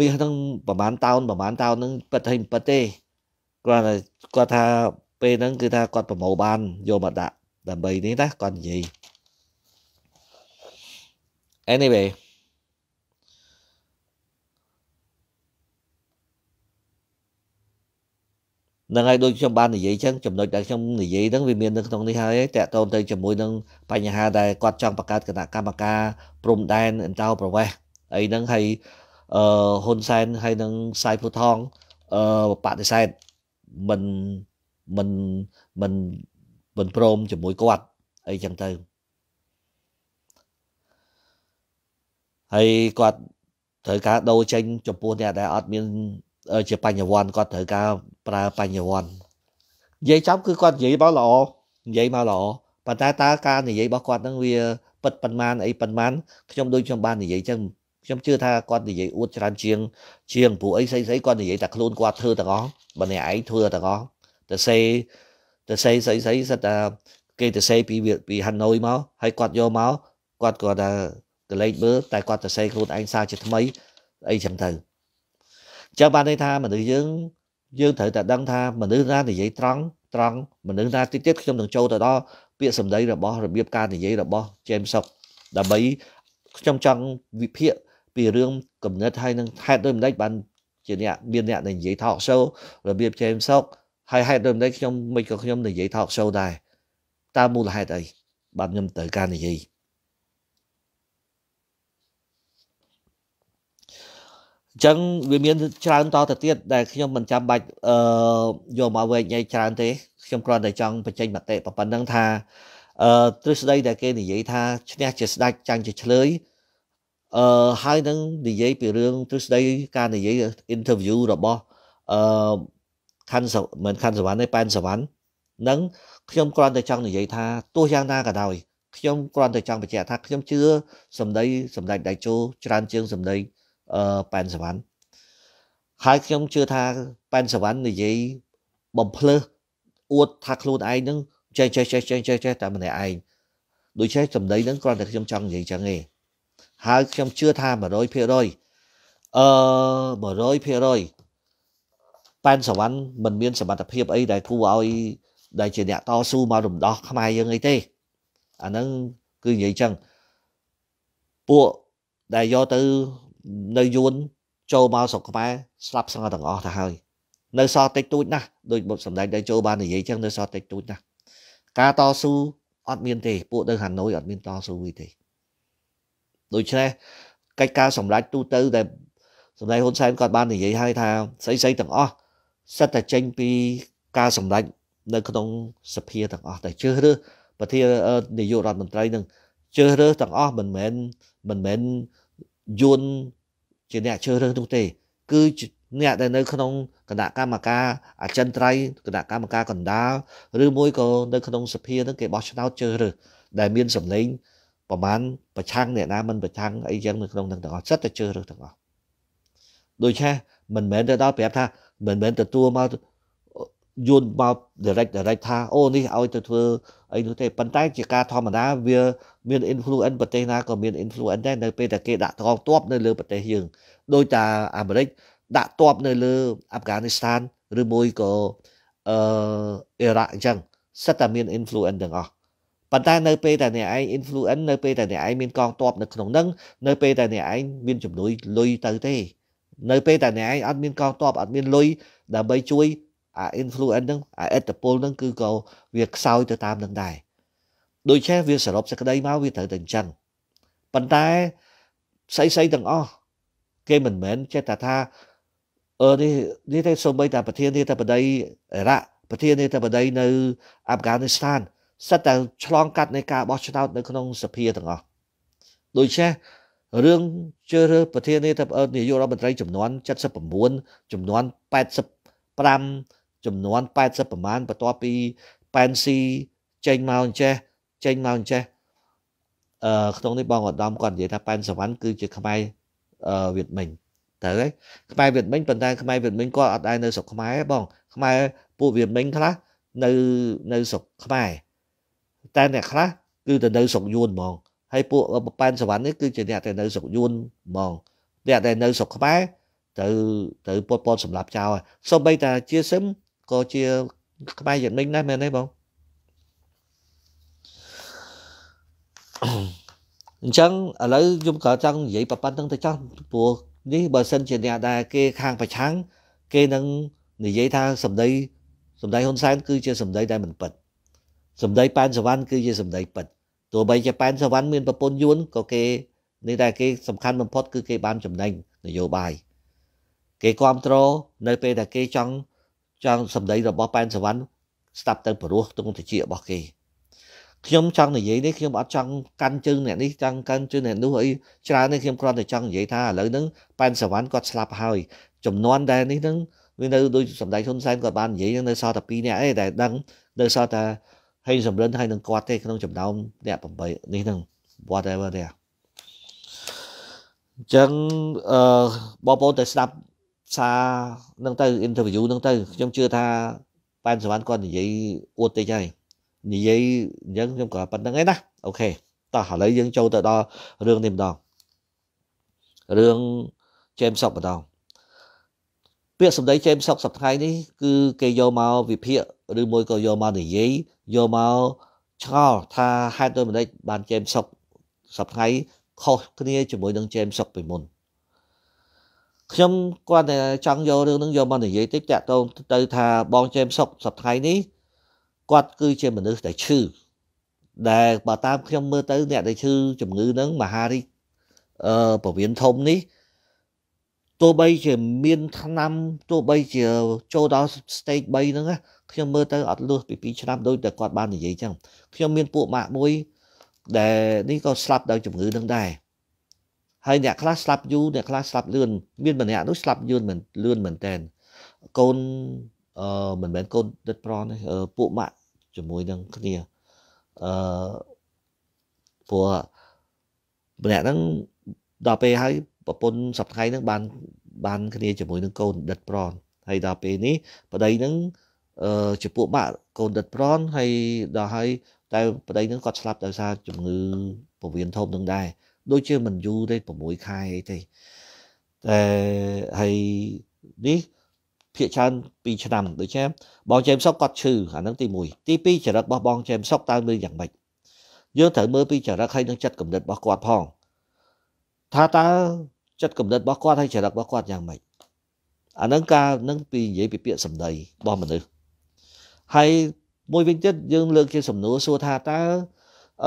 Speaker 1: មាសហ្នឹងប្រហែលតោនប្រហែលតោនហ្នឹងប៉ិតហើយប៉ិតទេគាត់គាត់ថាពេលហ្នឹងគឺថាគាត់ប្រមូលបានយកមកដាក់ដើម្បីនេះណាគាត់និយាយ Anyway នឹងហើយដូចខ្ញុំបាននិយាយចឹងចំណុចដែលខ្ញុំនិយាយហ្នឹងវាមាននៅក្នុងនេះហើយតកតូនទៅជាមួយនឹងបញ្ហាដែលគាត់ចង់បង្កើតគណៈកម្មការព្រំដែនអន្តរប្រវេសន៍អីហ្នឹងហើយអឺហ៊ុនសែនហើយនឹងសាយភូថងអឺបដិសេធមិនមិនមិនមិនព្រមជាមួយគាត់អីចឹងទៅហើយគាត់ត្រូវការដូរចេញចំពោះអ្នកដែលអត់មានជាបញ្ញវន្តគាត់ត្រូវការប្រើបញ្ញវន្តនិយាយចំគឺគាត់និយាយមកល្អនិយាយមកល្អប៉ុន្តែតើការនិយាយរបស់គាត់នឹងវាពិតប៉ុន្មានអីប៉ុន្មានខ្ញុំដូចខ្ញុំបាននិយាយចឹងខ្ញុំជឿថាគាត់និយាយអួតច្រើនជាងជាងព្រោះអីស្អីស្អីគាត់និយាយតែខ្លួនគាត់ធ្វើទាំងអស់បើអ្នកឯងធ្វើទាំងអស់ទៅសេទៅសេស្អីស្អីសិតតែគេទៅសេពីពីហាណូយមកហើយគាត់យកមកគាត់គាត់ថាកលេចមើលតែគាត់ទៅសេខ្លួនឯងសារជាថ្មីអីចឹងទៅចឹងបានន័យថាមនុស្សយើងយើងត្រូវតែដឹងថាមនុស្សណានិយាយត្រង់ត្រង់មនុស្សណាតិចទៀតខ្ញុំនឹងចូលទៅដល់ពាក្យសម្ដីរបស់របៀបការនិយាយរបស់ James Sock ដើម្បីខ្ញុំចង់វិភាគពីរឿងគំនិតហើយនឹងហេតុដូចម្ដេចបានជាអ្នកមានអ្នកនិយាយ talk show របៀប James Sock ហើយហេតុដូចម្ដេចខ្ញុំមិនក៏ខ្ញុំនិយាយ talk show ដែរតើមូលហេតុអីបាទខ្ញុំត្រូវការនិយាយចឹងវាមានច្រើនតទៅទៀតដែលខ្ញុំមិនចាំបាច់អឺយកមកវែកញ៉ៃច្រើនទេខ្ញុំគ្រាន់តែចង់បញ្ចេញមតិប៉ុណ្្នឹងថាអឺទ្រឹស្ដីដែលគេនិយាយថាឈ្នះជាស្ដេចចាញ់ជាឆ្លើយអឺហើយនឹងនិយាយពីរឿងទ្រឹស្ដីការនិយាយ interview របស់អឺខាន់មិនខាន់សវណ្ណទេប៉ែនសវណ្ណនឹងខ្ញុំគ្រាន់តែចង់និយាយថាទោះយ៉ាងណាក៏ដោយខ្ញុំគ្រាន់តែចង់បញ្ជាក់ថាខ្ញុំជឿសម្ដីសម្ដេចដៃជោច្រើនជាងសម្ដីអឺប៉ែនសវណ្ណហើយខ្ញុំជឿថាប៉ែនសវណ្ណនិយាយបំភ្លើសអួតថាខ្លួនឯងនឹងចេះចេះចេះចេះចេះតែម្នាក់ឯងដូច្នេះសម្ដីនឹងគ្រាន់តែខ្ញុំចង់និយាយចឹងឯងហើយខ្ញុំជឿថា100%អឺ100%ប៉ែនសវណ្ណមិនមានសមត្ថភាពអីដែលគួរឲ្យដែលជាអ្នកតស៊ូមករំដោះខ្មែរយើងអីទេអាហ្នឹងគឺនិយាយចឹងពួកដែលយកទៅនៅយួនចូលមកស្រុកខ្មែរស្លាប់ស្ងទាំងអស់ទៅហើយនៅសល់តិចតួចណាស់ដោយបុត្រសម្ដេចដែលចូលបាននិយាយចឹងនៅសល់តិចតួចណាស់ការតស៊ូអត់មានទេពួកនៅហាណូយអត់មានតស៊ូទេដូច្នេះកិច្ចការសម្រេចទូទៅដែលសម្ដេចហ៊ុនសែនគាត់បាននិយាយហើយថាស្អីស្អីទាំងអស់សិតតែចេញពីការសម្រេចនៅ ក្នុង សភាទាំងអស់តែជ្រើសរើសប្រធាននាយករដ្ឋមន្ត្រីនឹងជ្រើសរើសទាំងអស់មិនមែនមិនមែនយួនជាអ្នកជ្រើសរើសនោះទេ គឺអ្នកដែលនៅ ក្នុងគណៈកម្មការអចិន្ត្រៃយ៍គណៈកម្មការកណ្ដាលឬមួយក៏នៅក្នុងសភានឹងគេបោះឆ្នោតជ្រើសរើសដែលមានសម្លេងប្រហែលប្រឆាំងអ្នកណាមិនប្រឆាំងអីចឹងនៅក្នុងនឹងទាំងអស់សិតតែជឿរើសទាំងអស់ដូច្នេះមិនមែនទៅដល់ប្រាប់ថាមិនមែនទទួលមកយួនមក direct direct ថាអូនេះឲ្យទៅធ្វើអីនោះទេប៉ុន្តែជាការធម្មតាវាមាន influence ប្រទេសណាក៏មាន influence ដែរនៅពេលតែគេដាក់ត្រងទ័ពនៅលើប្រទេសយើងដោយតាអាមេរិកដាក់ទ័ពនៅលើអាហ្វហ្គានីស្ថានឬមួយក៏អឺអ៊ីរ៉ាក់អញ្ចឹងសិតតែមាន influence ទាំងអស់ប៉ុន្តែនៅពេលដែលអ្នកឯង influence នៅពេលដែលអ្នកឯងមានកងទ័ពនៅក្នុងនឹង នៅពេលដែលអ្នកឯងមានជំនួយលុយទៅទេនៅពេលដែលអ្នកឯងអត់មានកងទ័ពអត់មានលុយដើម្បីជួយអា influence នឹងអាអត្តពលនឹងគឺក៏វាខ្សោយទៅតាមនឹងដែរដូច្នេះវាសរុបសេចក្តីមកវាត្រូវតែអញ្ចឹងប៉ុន្តែស្អីស្អីទាំងអស់គេមិនមែនចេះតែថាអឺនេះនេះតែសូម្បីតែប្រធាននាយកបដីអ៊ីរ៉ាក់ប្រធាននាយកបដីនៅអាហ្វហ្គានីស្ថានសិតតែឆ្លងកាត់នៃការបោះឆ្នោតនៅក្នុងសភាទាំងអស់ដូច្នេះរឿងជ្រើសរើសប្រធានាធិបតីនាយករដ្ឋមន្ត្រីចំនួន79ចំនួន85ចំនួន80ប្រមាណបន្ទាប់ពីប៉ែនស៊ីចេញមកអញ្ចេះចេញមកអញ្ចេះអឺក្នុងនេះបងឧត្តមគាត់និយាយថាប៉ែនសវណ្ណគឺជាខ្មែរអឺវៀតមិញត្រូវហើយខ្មែរវៀតមិញប៉ុន្តែ ខ្មែរវៀតមិញគាត់អត់ដែរនៅស្រុកខ្មែរទេបងខ្មែរពួកវៀតមិញខ្លះនៅនៅស្រុកខ្មែរតែអ្នកខ្លះគឺទៅនៅស្រុកយួនហ្មងហើយពួកប្រប៉ែនសវណ្ណនេះគឺជាអ្នកដែលនៅស្រុកយួនហ្មងអ្នកដែលនៅស្រុកខ្មែរទៅទៅពតពតសម្រាប់ចោលហើយសូម្បីតាជាសឹមក៏ជាខ្មែរយ៉ាងនេះដែរមែនទេបងអញ្ចឹងឥឡូវខ្ញុំក៏ចង់និយាយប្រប៉ាន់ទាំងទៅចោះព្រោះនេះបើសិនជាអ្នកដែលគេខាងប្រឆាំងគេនឹងនិយាយថាសម្ដីសម្ដីហ៊ុនសែនគឺជាសម្ដីដែលមិនពិតសម្ដីប៉ែនសវណ្ណគឺជាសម្ដីពិតទោះបីជាប៉ែនសវណ្ណមានប្រពន្ធយួនក៏គេនេះតែគេសំខាន់បំផុតគឺគេបានចំណេញនយោបាយគេគ្រប់គ្រងនៅពេលដែលគេចង់ចង់សម្ដីរបស់ប៉ែនសវណ្ណស្ដាប់ទៅព្រោះទងតិចរបស់គេ ខ្ញុំចង់និយាយនេះខ្ញុំអត់ចង់កាន់ជើងអ្នកនេះចង់កាន់ជើងអ្នកនោះអីច្រើននេះខ្ញុំគ្រាន់តែចង់និយាយថាឥឡូវហ្នឹងប៉ែនសវណ្ណគាត់ស្លាប់ហើយ ចំនួនដែលនេះហ្នឹងវានៅដូចសម្ដេចហ៊ុនសែនគាត់បាននិយាយនៅសល់តែ2នាក់ឯងដែលដឹងនៅសល់តែហើយសម្រិនហើយនឹងគាត់ទេក្នុងចំណោមអ្នក8នេះហ្នឹង whatever ទេអញ្ចឹងអឺបងប្អូនទៅស្ដាប់សារនឹងទៅ interview នឹងទៅខ្ញុំជឿថាប៉ែនសវណ្ណគាត់និយាយអួតតិចហើយនិយាយអញ្ចឹងខ្ញុំក៏ប៉ុណ្្នឹងឯណាអូខេតោះឥឡូវយើងចូលទៅដល់រឿងនេះម្ដងរឿង James Sock ម្ដងពាក្យសម្ដី James Sock សប្ដងនេះគឺគេយកមកវិភាគឬមួយក៏យកមកនិយាយយកមកឆ្ងល់ថាហេតុដូចម្តេចបានជេមសុកសប្ថ្ងៃខុសគ្នាជាមួយនឹងជេមសុកពីមុនខ្ញុំគាត់តែចង់យករឿងនឹងយកមកនិយាយតិចតាក់ទងទៅ ថាបងជេមសុកសប្ថ្ងៃនេះគាត់គឺជាមនុស្សដែលឈឺដែលបើតាមខ្ញុំមើលទៅ អ្នកដែលឈឺជំងឺនឹងមហារីកអឺពវៀនធំនេះទោះបីជាមានឆ្នាំទោះបីជាចូលដល់ stage 3ហ្នឹងខ្ញុំមើលទៅអត់លឺពី2ឆ្នាំដោយតែគាត់បាននិយាយចឹងខ្ញុំមានពួកម៉ាក់មួយដែលនេះក៏ស្លាប់ដោយជំងឺនឹងដែរហើយអ្នកខ្លះស្លាប់យូរអ្នកខ្លះស្លាប់លឿនមានម្នាក់នោះស្លាប់យឺនមិនលឿនមែនតែនកូនអឺមិនមែនកូនដិតប្រនទេពួកម៉ាក់ជាមួយនឹងគ្នាអឺព្រោះម្នាក់ហ្នឹងដល់ពេលហើយប្រពន្ធសប្តាហ៍ហ្នឹងបានបានគ្នាជាមួយនឹងកូនដិតប្រនហើយដល់ពេលនេះប្តីហ្នឹងអឺជាពួកបាក់កូនដិតប្រនហើយដល់ហើយតែប្តីហ្នឹងគាត់ស្លាប់ដោយសារជំងឺពវៀនធំនឹងដែរដូចជាមិនយូរទេ6ខែអីទេតែហើយនេះភាកច្រើន2ឆ្នាំដូចជាបងចេមសុកគាត់ឈឺអាហ្នឹងទី1ទី2ចរិតរបស់បងចេមសុកតើមើលយ៉ាងម៉េចយើងត្រូវមើលពីចរិតហើយនឹងចិត្តគំនិតរបស់គាត់ផងថាតើចិត្តគំនិតរបស់គាត់ហើយចរិតរបស់គាត់យ៉ាងម៉េចអានឹងការនឹងពីនិយាយពីពាក្យសម្ដីរបស់មនុស្សហើយមួយវិញទៀតយើងលើកជាសំណួរសួរថាតើ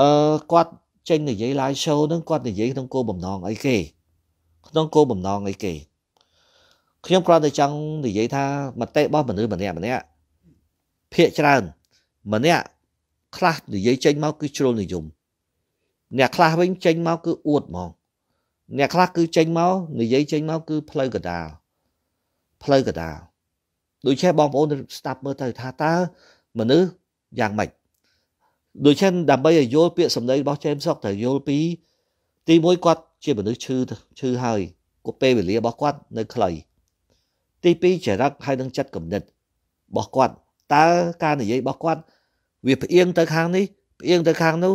Speaker 1: អឺគាត់ចេញនិយាយ live show ហ្នឹងគាត់និយាយក្នុងគោលបំណងអីគេក្នុងគោលបំណងអីគេ ខ្ញុំគ្រាន់តែចង់និយាយថាមតិរបស់មនុស្សម្នាក់ម្នាក់ភាកច្រើនម្នាក់ខ្លះនិយាយចេញមកគឺជ្រុលនិយមអ្នកខ្លះវិញចេញមកគឺអួតហ្មងអ្នកខ្លះគឺចេញមកនិយាយចេញមកគឺផ្លូវកដាលផ្លូវកដាលដូច្នេះបងប្អូនស្ដាប់មើលទៅថាតើមនុស្សយ៉ាងម៉េចដូច្នេះដើម្បីឲ្យយល់ពាក្យសម្ដីរបស់ James សុកត្រូវយល់ពី ទីមួយគាត់ជាមនុស្សឈឺឈឺហើយគាត់ពេលវេលារបស់គាត់នៅខ្លីទីពីរចរិតហើយនឹងចិត្តគំនិតរបស់គាត់តើការនិយាយរបស់គាត់ វាផ្អៀងទៅខាងនេះផ្អៀងទៅខាងនោះ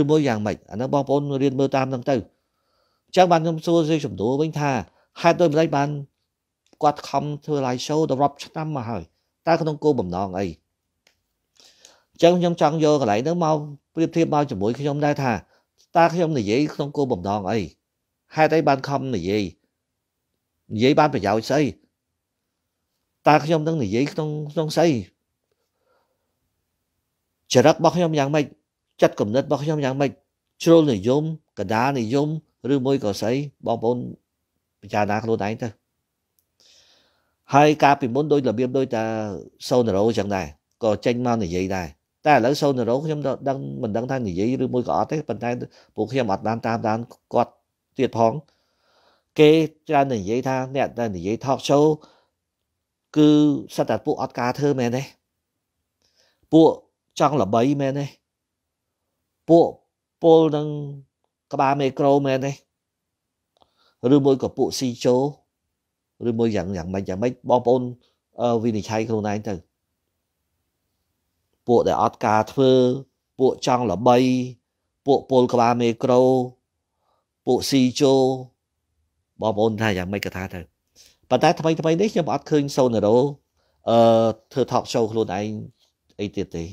Speaker 1: ឬមួយយ៉ាងម៉េចអានោះបងប្អូនរៀនមើលតាមនឹងទៅចឹងបានខ្ញុំសួរស៊ីចំនួនវិញថាហេតុដូចម្ដេចបានគាត់ខំធ្វើ live show ដល់រាប់ឆ្នាំមកហើយតើក្នុងគោលបំណងអីចឹងខ្ញុំចង់យកកន្លែងហ្នឹងមកប្រៀបធៀបមកជាមួយខ្ញុំដែរថាតើខ្ញុំនិយាយក្នុងគោលបំណងអីហេតុអីបានខំនិយាយនិយាយបានប្រយោជន៍ស្អីតើខ្ញុំនឹងនិយាយក្នុងក្នុងស្អីចរិតរបស់ខ្ញុំយ៉ាងម៉េចចិត្តគំនិតរបស់ខ្ញុំយ៉ាងម៉េចជ្រុលនិយមកដានិយមឬមួយក៏ស្អីបងប្អូនពិចារណាខ្លួនឯងទៅហើយការពីមុនដោយរបៀបដោយតាសូណារ៉ូចឹងដែរក៏ចេញមកនិយាយដែរតែឥឡូវសូណារ៉ូខ្ញុំដឹងមិនដឹងថានិយាយឬមួយក៏អត់ទេប៉ុន្តែពួកខ្ញុំអត់បានតាមដានគាត់ទៀតផងគេច្រើននិយាយថាអ្នកដែលនិយាយ talk show គឺសិតតែពួកអត់ការធ្វើមែនទេពួកចង់ល្បីមែនទេពួកពលនឹងក្បាលមេក្រូមែនទេឬមួយក៏ពួកស៊ីជោឬមួយយ៉ាងយ៉ាងម៉េចយ៉ាងម៉េចបងប្អូនវិនិច្ឆ័យខ្លួនឯងទៅពួកដែលអត់ការធ្វើ ពួកចង់ល្បី ពួកពលក្បាលមេក្រូពួកស៊ីជោបងប្អូនថាយ៉ាងម៉េចក៏ថាទៅប៉ុន្តែ ថ្មីថ្មីនេះខ្ញុំអត់ឃើញសូណារ៉ូអឺធ្វើ talk show ខ្លួនឯងអីទៀតទេ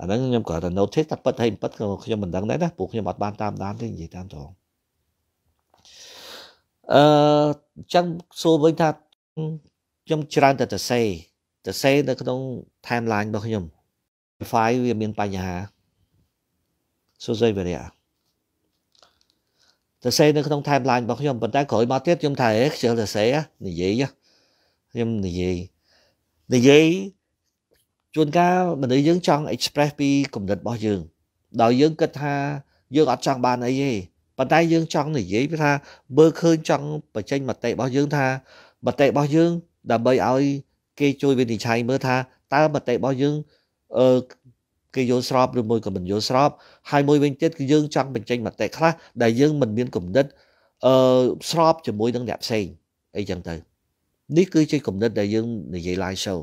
Speaker 1: អាហ្នឹងខ្ញុំគ្រាន់តែ notice ថាប៉ិតហើយប៉ិតក៏ខ្ញុំមិនដឹងដែរណាព្រោះខ្ញុំអត់បានតាមដានទេនិយាយតាមត្រង់អឺចឹងសួរវិញថាខ្ញុំច្រើនតែទៅសេទៅសេនៅក្នុង timeline របស់ខ្ញុំ file វាមានបញ្ហាសួរសេវរិយាទៅសេនៅក្នុង timeline របស់ខ្ញុំប៉ុន្តែក្រោយមកទៀតខ្ញុំថាខ្ជិលទៅសេនិយាយខ្ញុំនិយាយនិយាយជួនកាលមនុស្សយើងចង់ express ពីគំនិតរបស់យើងដោយយើងគិតថាយើងអត់ចង់បានអីទេប៉ុន្តែយើងចង់និយាយថាមើលឃើញចង់បញ្ចេញមតិរបស់យើងថាមតិរបស់យើងដើម្បីឲ្យគេជួយវិនិច្ឆ័យមើលថាតើមតិរបស់យើងអឺគេយល់ស្របឬមួយក៏មិនយល់ស្របហើយមួយវិញទៀតគឺយើងចង់បញ្ចេញមតិខ្លះដែលយើងមិនមានគំនិតអឺស្របជាមួយនឹងអ្នកផ្សេងអីចឹងទៅនេះគឺជាគំនិតដែលយើងនិយាយ live show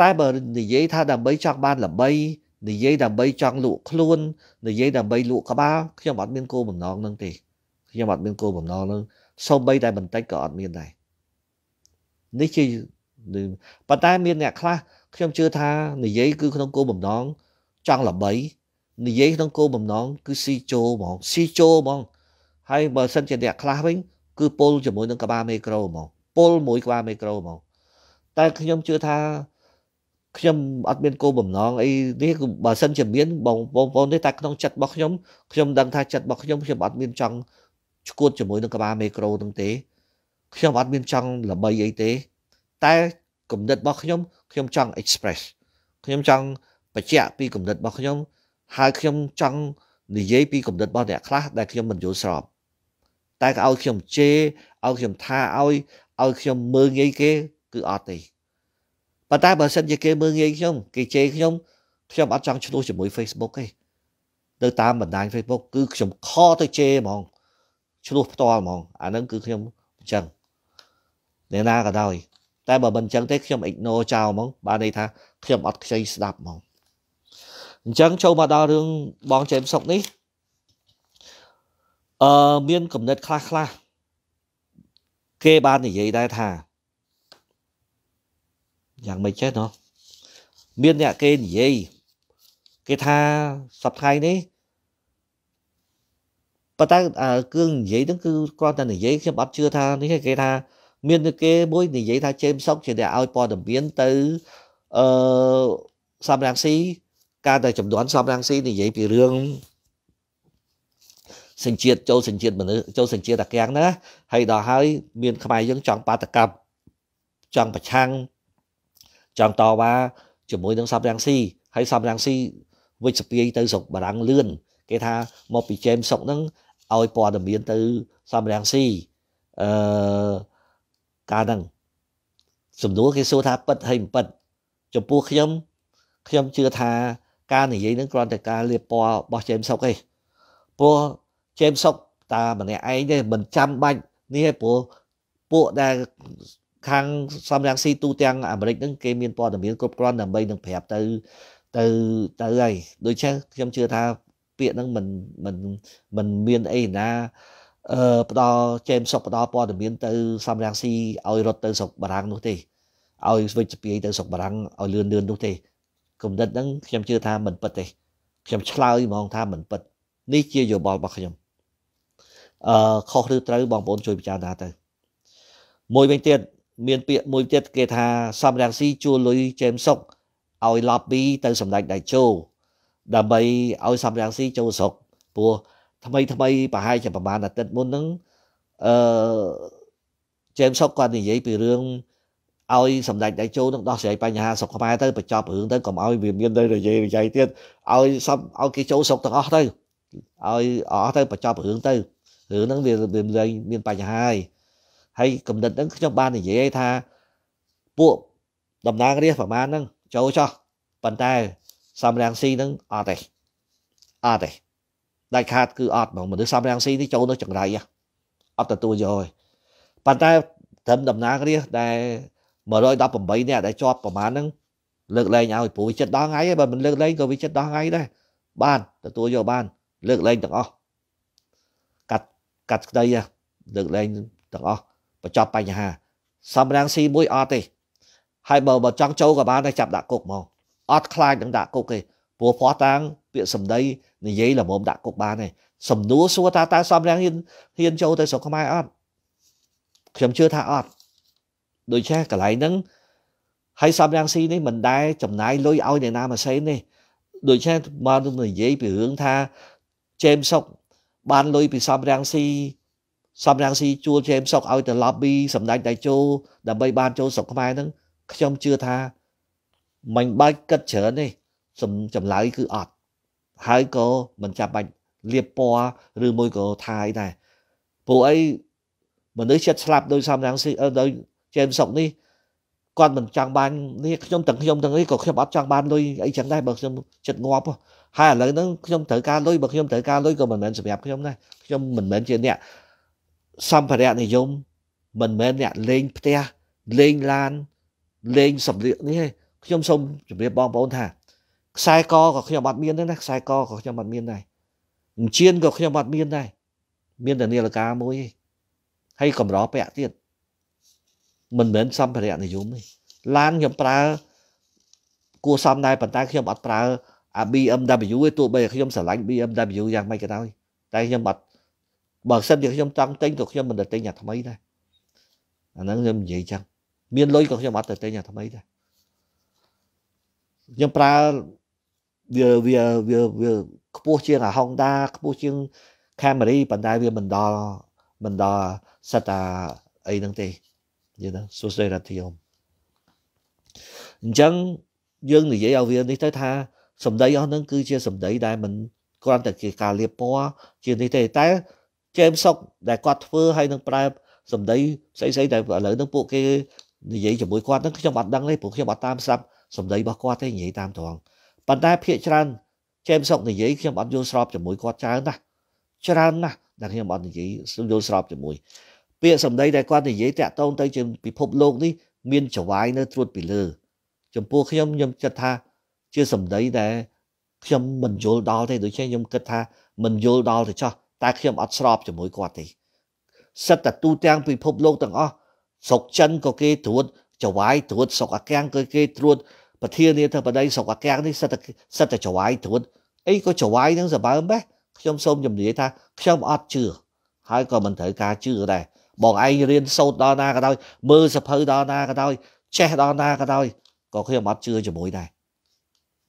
Speaker 1: តែបើនិយាយថាដើម្បីចង់បានល្បី និយាយដើម្បីចង់លក់ខ្លួន និយាយដើម្បីលក់ក្បាលខ្ញុំអត់មានគោលបំណងនឹងទេខ្ញុំអត់មានគោលបំណងនឹងសូម្បីតែបន្តិចក៏អត់មានដែរនេះជាប៉ុន្តែមានអ្នកខ្លះខ្ញុំជឿថានិយាយគឺក្នុងគោលបំណងចង់ល្បី និយាយក្នុងគោលបំណងគឺស៊ីចូលហ្មងស៊ីចូលហ្មងហើយបើសិនជាអ្នកខ្លះវិញគឺពុលជាមួយនឹងក្បាលមេក្រូហ្មងពុលមួយក្បាលមេក្រូហ្មងតែខ្ញុំជឿថាខ្ញុំអត់មានគោលបំណងអីនេះបើសិនជាមានបងប្អូនទេតែក្នុងចិត្តរបស់ខ្ញុំខ្ញុំដឹងថាចិត្តរបស់ខ្ញុំខ្ញុំអត់មានចង់ឈួតជាមួយនឹងក្បាលមេក្រូនឹងទេ ខ្ញុំអត់មានចង់ល្បីអីទេ តែគំនិតរបស់ខ្ញុំខ្ញុំចង់ express ខ្ញុំចង់បញ្ជាក់ពីគំនិតរបស់ខ្ញុំ ហើយខ្ញុំចង់និយាយពីគំនិតរបស់អ្នកខ្លះដែលខ្ញុំមិនយល់ស្របតែក៏ឲ្យខ្ញុំជេរឲ្យខ្ញុំថាឲ្យឲ្យខ្ញុំមើងងាយគេគឺអត់ទេប៉ុន្តែបើសិនជាគេមើលងាយខ្ញុំគេជេរខ្ញុំខ្ញុំអត់ចង់ឈ្លោះជាមួយ Facebook ទេទៅតាមបណ្ដាញ Facebook គឺខ្ញុំខទៅជេរហ្មងឈ្លោះផ្ទាល់ហ្មងអាហ្នឹងគឺខ្ញុំអញ្ចឹងអ្នកណាក៏ដោយតែបើមិនអញ្ចឹងទេខ្ញុំ ignore ចោលហ្មងបានន័យថាខ្ញុំអត់ខ្ចីស្ដាប់ហ្មងអញ្ចឹងចូលមកដល់រឿងបងចេមសុកនេះអឺមានកំណត់ខ្លះខ្លះគេបាននិយាយដែរថាយ៉ាងមិនចេះណោះមានអ្នកគេនិយាយគេថាសប្តាហ៍នេះប៉ុន្តែគ្រឿងនិយាយហ្នឹងគឺគាត់តែនិយាយខ្ញុំអត់ជឿថានេះគេថាមានគេមួយនិយាយថាជេមសុកជាអ្នកឲ្យព័ត៌មានទៅអឺសំរងស៊ីការតែចំនួនសំរងស៊ីនិយាយពីរឿងសញ្ជាតិចូលសញ្ជាតិមនុស្សចូលសញ្ជាតិអាកាំងណាហើយដល់ហើយមានខ្មែរយើងចង់បាតកម្មចង់ប្រឆាំងចង់តវ៉ាជាមួយ នឹងសាប់រាំងស៊ីហើយសាប់រាំងស៊ីវិច្ឆពាយទៅស្រុកបារាំងលឿនគេថាមកពីជេមសុកហ្នឹងឲ្យព័ត៌មានទៅសាប់រាំងស៊ីអឺការហ្នឹងសំណួរគេសួរថាប៉ិតហើយមិនប៉ិតចំពោះខ្ញុំខ្ញុំជឿថាការនិយាយហ្នឹងគ្រាន់តែការលៀបពណ៌របស់ជេមសុកទេព្រោះជេមសុកតាម្នាក់ឯងទេមិនចាំបាច់នេះឯងព្រោះពួកដែលខាងសំរងស៊ីទូទាំងអាមេរិកហ្នឹងគេមានព័ត៌មានគ្រប់គ្រាន់ដើម្បីនឹងប្រាប់ទៅទៅទៅហើយដូច្នេះខ្ញុំជឿថាពាក្យហ្នឹងមិនមិនមិនមានអីណាអឺផ្ដល់ចេមសុកផ្ដល់ព័ត៌មានទៅសំរងស៊ីឲ្យរត់ទៅស្រុកបារាំងនោះទេឲ្យវិជ្ជពាយទៅស្រុកបារាំងឲ្យលឿនលឿននោះទេគំនិតហ្នឹងខ្ញុំជឿថាមិនពិតទេខ្ញុំឆ្លើយហ្មងថាមិនពិតនេះជាយោបល់របស់ខ្ញុំអឺខុសឬត្រូវបងប្អូនជួយពិចារណាទៅមួយវិញទៀតមានពាក្យមួយទៀតគេថាសំរងស៊ីជួលលុយជេមសុកឲ្យ lobby ទៅសម្ដេចដៃជោដើម្បីឲ្យសំរងស៊ីចូលស្រុកព្រោះថ្មីថ្មីប្រហែលជាប្រហែលអាទិត្យមុនហ្នឹងអឺជេមសុកគាត់និយាយពីរឿងឲ្យសម្ដេចដៃជោនឹងដោះស្រាយបញ្ហាស្រុកខ្មែរទៅបញ្ចប់រឿងទៅកុំឲ្យវាមានទៅរយេរយៃទៀតឲ្យសំឲ្យគេចូលស្រុកទាំងអស់ទៅឲ្យអស់ទៅបញ្ចប់រឿងទៅរឿងហ្នឹងវាមានបញ្ហាហើយហើយកំណត់ហ្នឹងខ្ញុំបាននិយាយថាពួកតំណាងរាស្ត្រប្រមាណហ្នឹងចូលចោះប៉ុន្តែសំរាំងស៊ីហ្នឹងអត់ទេអត់ទេដាច់ខាតគឺអត់ហ្មងមនុស្សសំរាំងស៊ីនេះចូលនៅចង្រៃអត់ទទួលយកទេប៉ុន្តែត្រឹមតំណាងរាស្ត្រដែល118នាក់ដែលជាប់ប្រមាណហ្នឹងលើកលែងឲ្យព្រោះចិត្តដល់ថ្ងៃហើយបើមិនលើកលែងក៏វាចិត្តដល់ថ្ងៃដែរបានទទួលយកបានលើកលែងទាំងអស់កាត់កាត់ក្តីលើកលែងទាំងអស់បញ្ចប់បញ្ហាសំរាំងស៊ីមួយអត់ទេហើយបើបើចង់ចូលក៏បានតែចាប់ដាក់គុកមកអត់ខ្លាចនឹងដាក់គុកទេព្រោះផោះតាំងពាក្យសម្ដីនិយាយល្មមដាក់គុកបានទេសំនួរសួរថាតើសំរាំងហ៊ានហ៊ានចូលទៅស្រុកខ្មែរអត់ខ្ញុំជឿថាអត់ដូច្នេះកន្លែងហ្នឹងហើយសំរាំងស៊ីនេះមិនដែលចំណាយលុយឲ្យអ្នកណាមួយផ្សេងទេដូច្នេះមកនិយាយពីរឿងថាជេមសុកបានលុយពីសំរាំងស៊ីសំរងស៊ីជួលជេមសុកឲ្យទៅ lobby សម្ដេចតេជោដើម្បីបានចូលស្រុកខ្មែរហ្នឹងខ្ញុំជឿថាមិនបាច់គិតច្រើនទេសំចម្លើយគឺអត់ហើយក៏មិនចាំបាច់លៀបពណ៌ឬមួយក៏ថាយដែរពួកអីមនុស្សចិត្តស្លាប់ដោយសំរងស៊ីដោយជេមសុកនេះគាត់មិនចង់បាននេះខ្ញុំទាំងខ្ញុំទាំងនេះក៏ខ្ញុំអត់ចង់បានលុយអីចឹងដែរបើខ្ញុំចិត្តងាប់ហើយឥឡូវហ្នឹងខ្ញុំត្រូវការលុយបើខ្ញុំត្រូវការលុយក៏មិនមែនសម្រាប់ខ្ញុំដែរខ្ញុំមិនមែនជាអ្នកសម្ភារៈនិយមមិនមែនអ្នកលេងផ្ទះលេងឡានលេងសម្លៀកនេះទេខ្ញុំសូមជម្រាបបងប្អូនថាខ្សែកក៏ខ្ញុំអត់មានដែរណាខ្សែកក៏ខ្ញុំអត់មានដែរអញ្ជៀនក៏ខ្ញុំអត់មានដែរមានតែនាឡិកាមួយឯងហើយកម្រពាក់ទៀតមិនមែនសម្ភារៈនិយមទេឡានខ្ញុំប្រើគួរសមដែរប៉ុន្តែខ្ញុំអត់ប្រើអា BMW ទេទោះបីខ្ញុំស្រឡាញ់ BMW យ៉ាងម៉េចក៏ដោយតែខ្ញុំអត់បើសិនជាខ្ញុំចង់ទិញក៏ខ្ញុំមិនទៅទិញអាថ្មីដែរអាហ្នឹងខ្ញុំនិយាយចឹងមានលុយក៏ខ្ញុំអត់ទៅទិញអាថ្មីដែរខ្ញុំប្រើវាវាវាវាខ្ពស់ជាងអា Honda ខ្ពស់ជាង Camry ប៉ុន្តែវាមិនដល់មិនដល់សិតអាអីហ្នឹងទេនិយាយទៅសុស្ដីរាធាមអញ្ចឹងយើងនិយាយឲ្យវានេះទៅថាសម្ដីអស់ហ្នឹងគឺជាសម្ដីដែលមិនគ្រាន់តែជាការលៀបពណ៌ជានេះទេតែជេមសុកដែលគាត់ធ្វើហើយនឹងប្រែសម្ដីស្អីស្អីដែលឥឡូវហ្នឹងពួកគេនិយាយជាមួយគាត់ហ្នឹងខ្ញុំអត់ដឹងទេព្រោះខ្ញុំអត់តាមស្ដាប់សម្ដីរបស់គាត់ទេនិយាយតាមត្រង់ប៉ុន្តែភាកច្រើនជេមសុកនិយាយខ្ញុំអត់យល់ស្របជាមួយគាត់ច្រើនណាស់ច្រើនណាស់ដែលខ្ញុំអត់និយាយយល់ស្របជាមួយ ពាក្យសម្ដីដែលគាត់និយាយតាក់ទងទៅជាពិភពលោកនេះមានចវាយនៅត្រួតពីលើចំពោះខ្ញុំខ្ញុំគិតថាជាសម្ដីដែលខ្ញុំមិនយល់ដល់ទេដូច្នេះខ្ញុំគិតថាមិនយល់ដល់ទៅចោះតែខ្ញុំអត់ស្របជាមួយគាត់ទេសិតតែទូទាំងពិភពលោកទាំងអស់ស្រុកចិនក៏គេត្រួតចវាយត្រួតស្រុកអាកាំងក៏គេត្រួតប្រធានាធិបតីស្រុកអាកាំងនេះសិតតែសិតតែចវាយត្រួតអីក៏ចវាយនឹងសបើមដែរខ្ញុំសូមជំរាបថាខ្ញុំអត់ជឿហើយក៏មិនត្រូវការជឿដែរបងឯងរៀនសូត្រដល់ណាក៏ដោយមើលសភៅដល់ណាក៏ដោយចេះដល់ណាក៏ដោយក៏ខ្ញុំអត់ជឿជាមួយដែរ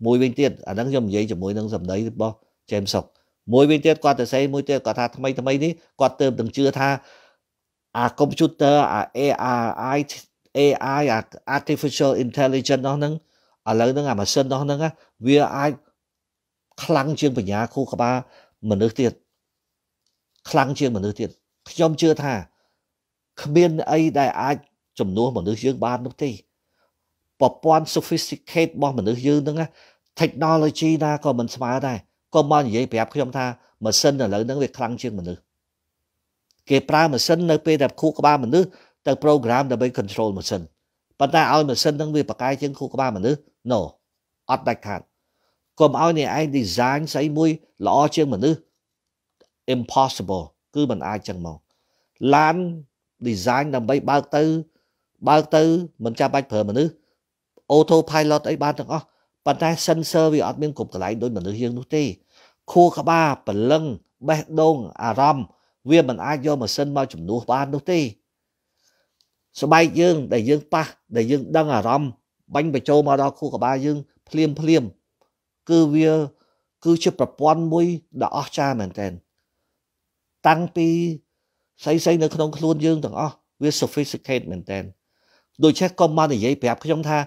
Speaker 1: មួយវិញទៀតអាហ្នឹងខ្ញុំនិយាយជាមួយនឹងសម្ដីរបស់ James Sock មួយវិញទៀតគាត់ទៅស្អីមួយទៀតគាត់ថាថ្មីថ្មីនេះគាត់ទៅទាំងជឿថាអាកុំព្យូទ័រអា AI AI អា artificial intelligence នោះហ្នឹងឥឡូវហ្នឹងអាម៉ាស៊ីននោះហ្នឹងវាអាចខ្លាំងជាងបញ្ញាខួរក្បាលមនុស្សទៀតខ្លាំងជាងមនុស្សទៀតខ្ញុំជឿថាគ្មានអីដែលអាចជំនួសមនុស្សយើងបាននោះទេប្រព័ន្ធ sophisticated របស់មនុស្សយើងហ្នឹង technology ណាក៏មិនស្មើដែរក៏មកនិយាយប្រាប់ខ្ញុំថាម៉ាស៊ីនឥឡូវហ្នឹងវាខ្លាំងជាងមនុស្សគេប្រើម៉ាស៊ីននៅពេលដែលខួរក្បាលមនុស្សទៅ program ដើម្បី control ម៉ាស៊ីនប៉ុន្តែឲ្យម៉ាស៊ីនហ្នឹងវាបកកាយជាងខួរក្បាលមនុស្ស no អត់ដាច់ខាតកុំឲ្យអ្នកឯង design ស្អីមួយល្អជាងមនុស្ស impossible គឺមិនអាចចឹងមកឡាន design ដើម្បីបើកទៅបើកទៅមិនចាំបាច់ប្រើមនុស្ស auto pilot អីបានទាំងអស់ប៉ុន្តែ sensor វាអត់មានគ្រប់កន្លែងដូចមនុស្សយើងនោះទេខួរក្បាលព្រលឹងបេះដូងអារម្មណ៍វាមិនអាចយកម៉ាស៊ីនមកជំនួសបាននោះទេស្បែកយើងដែលយើងប៉ះដែលយើង ដឹងអារម្មណ៍បាញ់បញ្ចូលមកដល់ខួរក្បាលយើងភ្លាមភ្លាមគឺវាគឺជាប្រព័ន្ធមួយដ៏អស្ចារ្យមែនទែនតាំងពីស័យស័យនៅក្នុងខ្លួនយើងទាំងអស់វា sophisticated មែនទែនដូច្នេះក៏មកនិយាយប្រាប់ខ្ញុំថា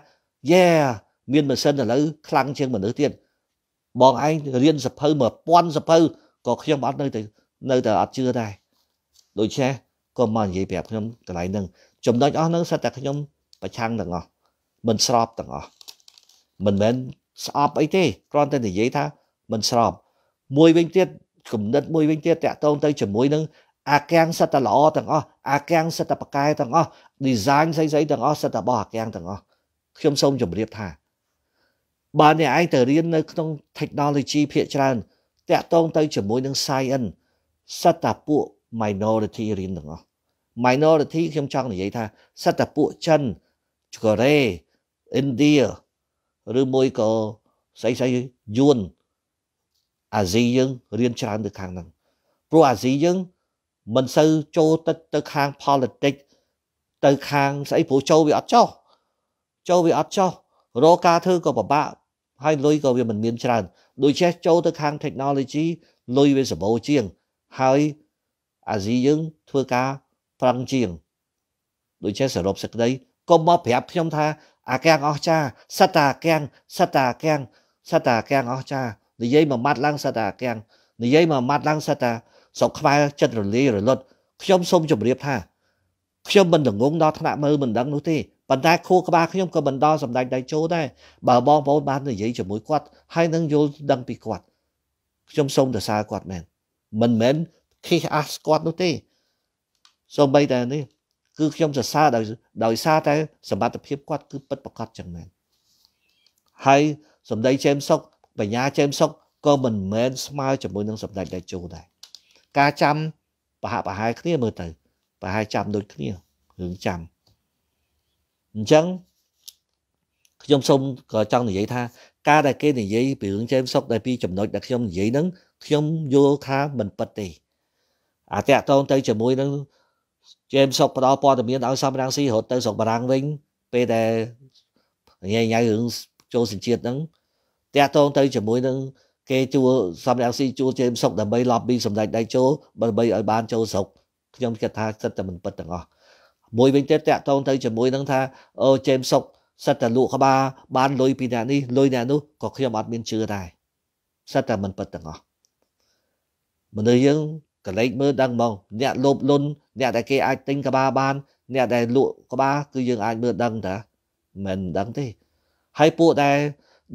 Speaker 1: yeah មានម៉ាស៊ីនឥឡូវខ្លាំងជាងមនុស្សទៀតបងឯងរៀនសភៅ1000សភៅក៏ខ្ញុំអត់នៅតែនៅតែអត់ជឿដែរដូច្នេះក៏មកនិយាយប្រាប់ខ្ញុំកន្លែងហ្នឹងចំណុចអស់ហ្នឹងសិតតែខ្ញុំប្រឆាំងទាំងអស់មិនស្របទាំងអស់មិនមែនស្អប់អីទេគ្រាន់តែនិយាយថាមិនស្របមួយវិញទៀតគំនិតមួយវិញទៀតតាក់ទងទៅជាមួយនឹងអាកាំងសិតតែល្អទាំងអស់អាកាំងសិតតែប៉កែទាំងអស់ design ស្អីស្អីទាំងអស់សិតតែរបស់អាកាំងទាំងអស់ខ្ញុំសូមជម្រាបថាបើអ្នកឯងទៅរៀននៅក្នុង technology ភាគច្រើនតាក់ទងទៅជាមួយនឹង science សត្វតាពួក minority រៀនទាំងអស់ minority ខ្ញុំចង់និយាយថាសត្វតាពួកចិនកូរ៉េឥណ្ឌាឬមួយក៏ស្អីស្អីយួនអាស៊ីយើងរៀនច្រើនទៅខាងហ្នឹងព្រោះអាស៊ីយើងមិនសូវចូលទឹកទៅខាង politics ទៅខាងស្អីព្រោះចូលវាអត់ចោះចូលវាអត់ចោះរកការធ្វើក៏ពិបាកហើយលុយក៏វាមិនមានច្រើនដូច្នេះចូលទៅខាង technology លុយវាសម្បូរជាងហើយអាស៊ីយើងធ្វើការប្រឹងជាងដូច្នេះសរុបសេចក្តីកុំមកប្រាប់ខ្ញុំថាអាកាំងអស្ចារសត្វតាកាំងសត្វតាកាំងសត្វតាកាំងអស្ចារនិយាយមួយម៉ាត់ឡើងសត្វតាកាំងនិយាយមួយម៉ាត់ឡើងសត្វតាស្រុកខ្វែចិត្តរលាយរលត់ខ្ញុំសូមជម្រាប ថាខ្ញុំមិនល្ងងដល់ថ្នាក់មើលមិនដឹងនោះទេប៉ុន្តែខួរក្បាលខ្ញុំក៏បណ្ដោះសម្ដេចដៃជោដែរបើបងប្អូនបាននិយាយជាមួយគាត់ហើយនឹងយល់ដឹងពីគាត់ខ្ញុំសូមសរសើរគាត់មែនមិនមែនខិះអះស្គាត់នោះទេសូម្បីតែនេះគឺខ្ញុំសរសើរដោយដោយសារតែសមត្ថភាពគាត់ គឺពិតប្រាកដចឹងមែនហើយសម្ដីជេមសុកបញ្ញាជេមសុកក៏មិនមែនស្មើជាមួយនឹងសម្ដេចដៃជោដែរការចាំប្រហាក់ប្រហែលគ្នាមើលទៅប្រហែលចាំដូចគ្នារឿងចាំអញ្ចឹងខ្ញុំសូមក៏ចង់និយាយថាការដែលគេនិយាយពីរឿងចេមសុកដែលពីចំណុចដែលខ្ញុំនិយាយហ្នឹងខ្ញុំយល់ថាមិនពិតទេអាតកតងទៅជាមួយនឹងចេមសុកផ្ដល់ព័ត៌មានឲ្យសំរាំងស៊ីរត់ទៅស្រុកបារាំងវិញពេលដែលញ៉ៃញ៉ៃរឿងចូលសញ្ជាតិហ្នឹងតកតងទៅជាមួយនឹងគេជួសំរាំងស៊ីជួចេមសុកដើម្បី lobby សម្ដេចដៃចូលដើម្បីឲ្យបានចូលស្រុកខ្ញុំគិតថាសិតតែមិនពិតទាំងអស់មួយវិញទៀតតាក់ទងទៅជាមួយនឹងថាអូចេមសុកសិតតែលក់ក្បាលបានលុយពីអ្នកនេះលុយអ្នកនោះក៏ខ្ញុំអត់មានជឿដែរសិតតែមិនពិតទាំងអស់មនុស្សយើងកលែកមើលដឹងហ្មងអ្នកលោភលន់អ្នកដែលគេអាចទិញក្បាលបានអ្នកដែលលក់ក្បាលគឺយើងអាចមើលដឹងតាមិនដឹងទេហើយពួកដែល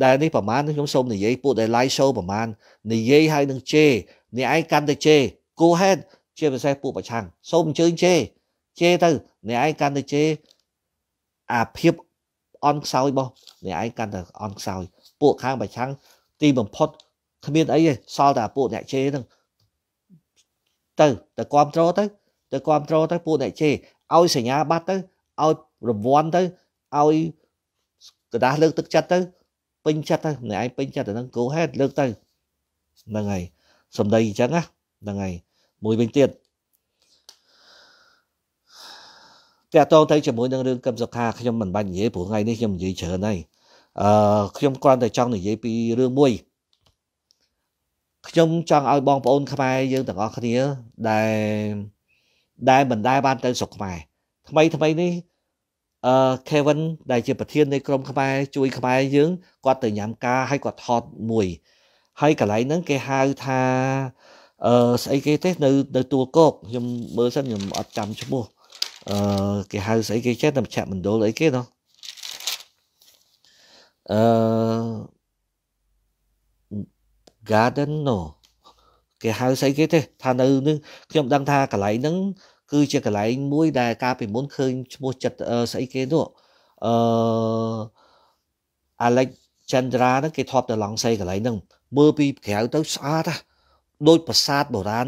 Speaker 1: ដែលនេះប្រហែលខ្ញុំសូមនិយាយពួកដែល live show ប្រហែលនិយាយហើយនឹងជេអ្នកឯងកាន់តែជេ go ahead ជាពិសេសពួកប្រឆាំងសូមអញ្ជើញជេជេទៅអ្នកឯងកាន់តែជេរអាភាពអន់ខ្សោយរបស់អ្នកឯងកាន់តែអន់ខ្សោយពួកខាងប្រឆាំងទីបំផុតគ្មានអីទេសល់តែពួកអ្នកជេរហ្នឹងទៅទៅគ្រប់គ្រងទៅទៅគ្រប់គ្រងទៅពួកអ្នកជេរឲ្យសញ្ញាបត្រទៅឲ្យរង្វាន់ទៅឲ្យกระดาษលើកទឹកចិត្តទៅពេញចិត្តទៅអ្នកឯងពេញចិត្តទៅនឹងគោហេតលើកទៅហ្នឹងហើយសំដីអញ្ចឹងណាហ្នឹងហើយមួយវិញទៀតតកតងទៅជាមួយនឹងរឿងកឹមសុខាខ្ញុំមិនបាច់និយាយព្រោះថ្ងៃនេះខ្ញុំនិយាយច្រើនហើយអឺខ្ញុំគ្រាន់តែចង់និយាយពីរឿងមួយខ្ញុំចង់ឲ្យបងប្អូន ខ្មែរយើងទាំងអស់គ្នាដែលដែលមិនដែលបានទៅស្រុកខ្មែរថ្មីថ្មីនេះអឺ Kevin ដែលជាប្រធាននៃក្រុមខ្មែរជួយ ខ្មែរយើងគាត់ទៅញ៉ាំការហើយគាត់ថតមួយហើយកន្លែងហ្នឹងគេហៅថាអឺស្អីគេទេនៅនៅទួលគោកខ្ញុំមើលសិនខ្ញុំអត់ចាំឈ្មោះអឺគេហៅស្អីគេចេះតែមជ្ឈមណ្ឌលអីគេណោះអឺ garden ណោះគេហៅស្អីគេទេថានៅនឹងខ្ញុំដឹងថាកន្លែងហ្នឹងគឺជាកន្លែងមួយដែលកាលពីមុនឃើញឈ្មោះចិត្តស្អីគេនោះអឺ Alexandra ហ្នឹងគេធ្លាប់ទៅឡង់សេកន្លែងហ្នឹងមើលពីក្រៅទៅស្អាតណាដូចប្រាសាទបុរាណ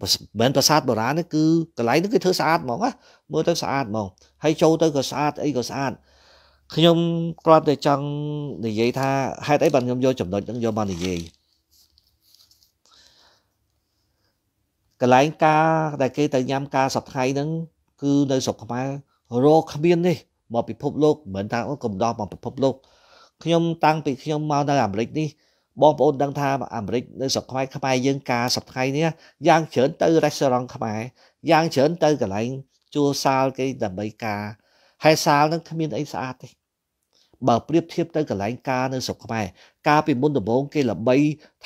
Speaker 1: មិនប្រាសាទបុរាណនេះគឺកន្លែងនេះគេធ្វើស្អាតហ្មងណាមើលទៅស្អាតហ្មងហើយចូលទៅក៏ស្អាតអីក៏ស្អាត ខ្ញុំគ្រាន់តែចង់និយាយថាហេតុអីបានខ្ញុំយកចំណុចហ្នឹងយកមកនិយាយកន្លែងការដែលគេទៅញ៉ាំការសប្ថ្ងៃហ្នឹងគឺនៅស្រុកខ្មែររកគ្មាននេះមកពិភពលោកមិនថាកំដោះមកពិភពលោកខ្ញុំតាំងពីខ្ញុំមកនៅអាមេរិកនេះបងប្អូនដឹងថាអាមេរិកនៅស្រុកខ្មែរខ្មែរយើងការសប្ថ្ងៃនេះយ៉ាងច្រើនទៅ restaurant ខ្មែរយ៉ាងច្រើនទៅកន្លែងជួលសាលគេដើម្បីការហើយសាលនឹងគ្មានអីស្អាតទេបើប្រៀបធៀបទៅកន្លែងការនៅស្រុកខ្មែរការពីមុនដំបូងគេល្បី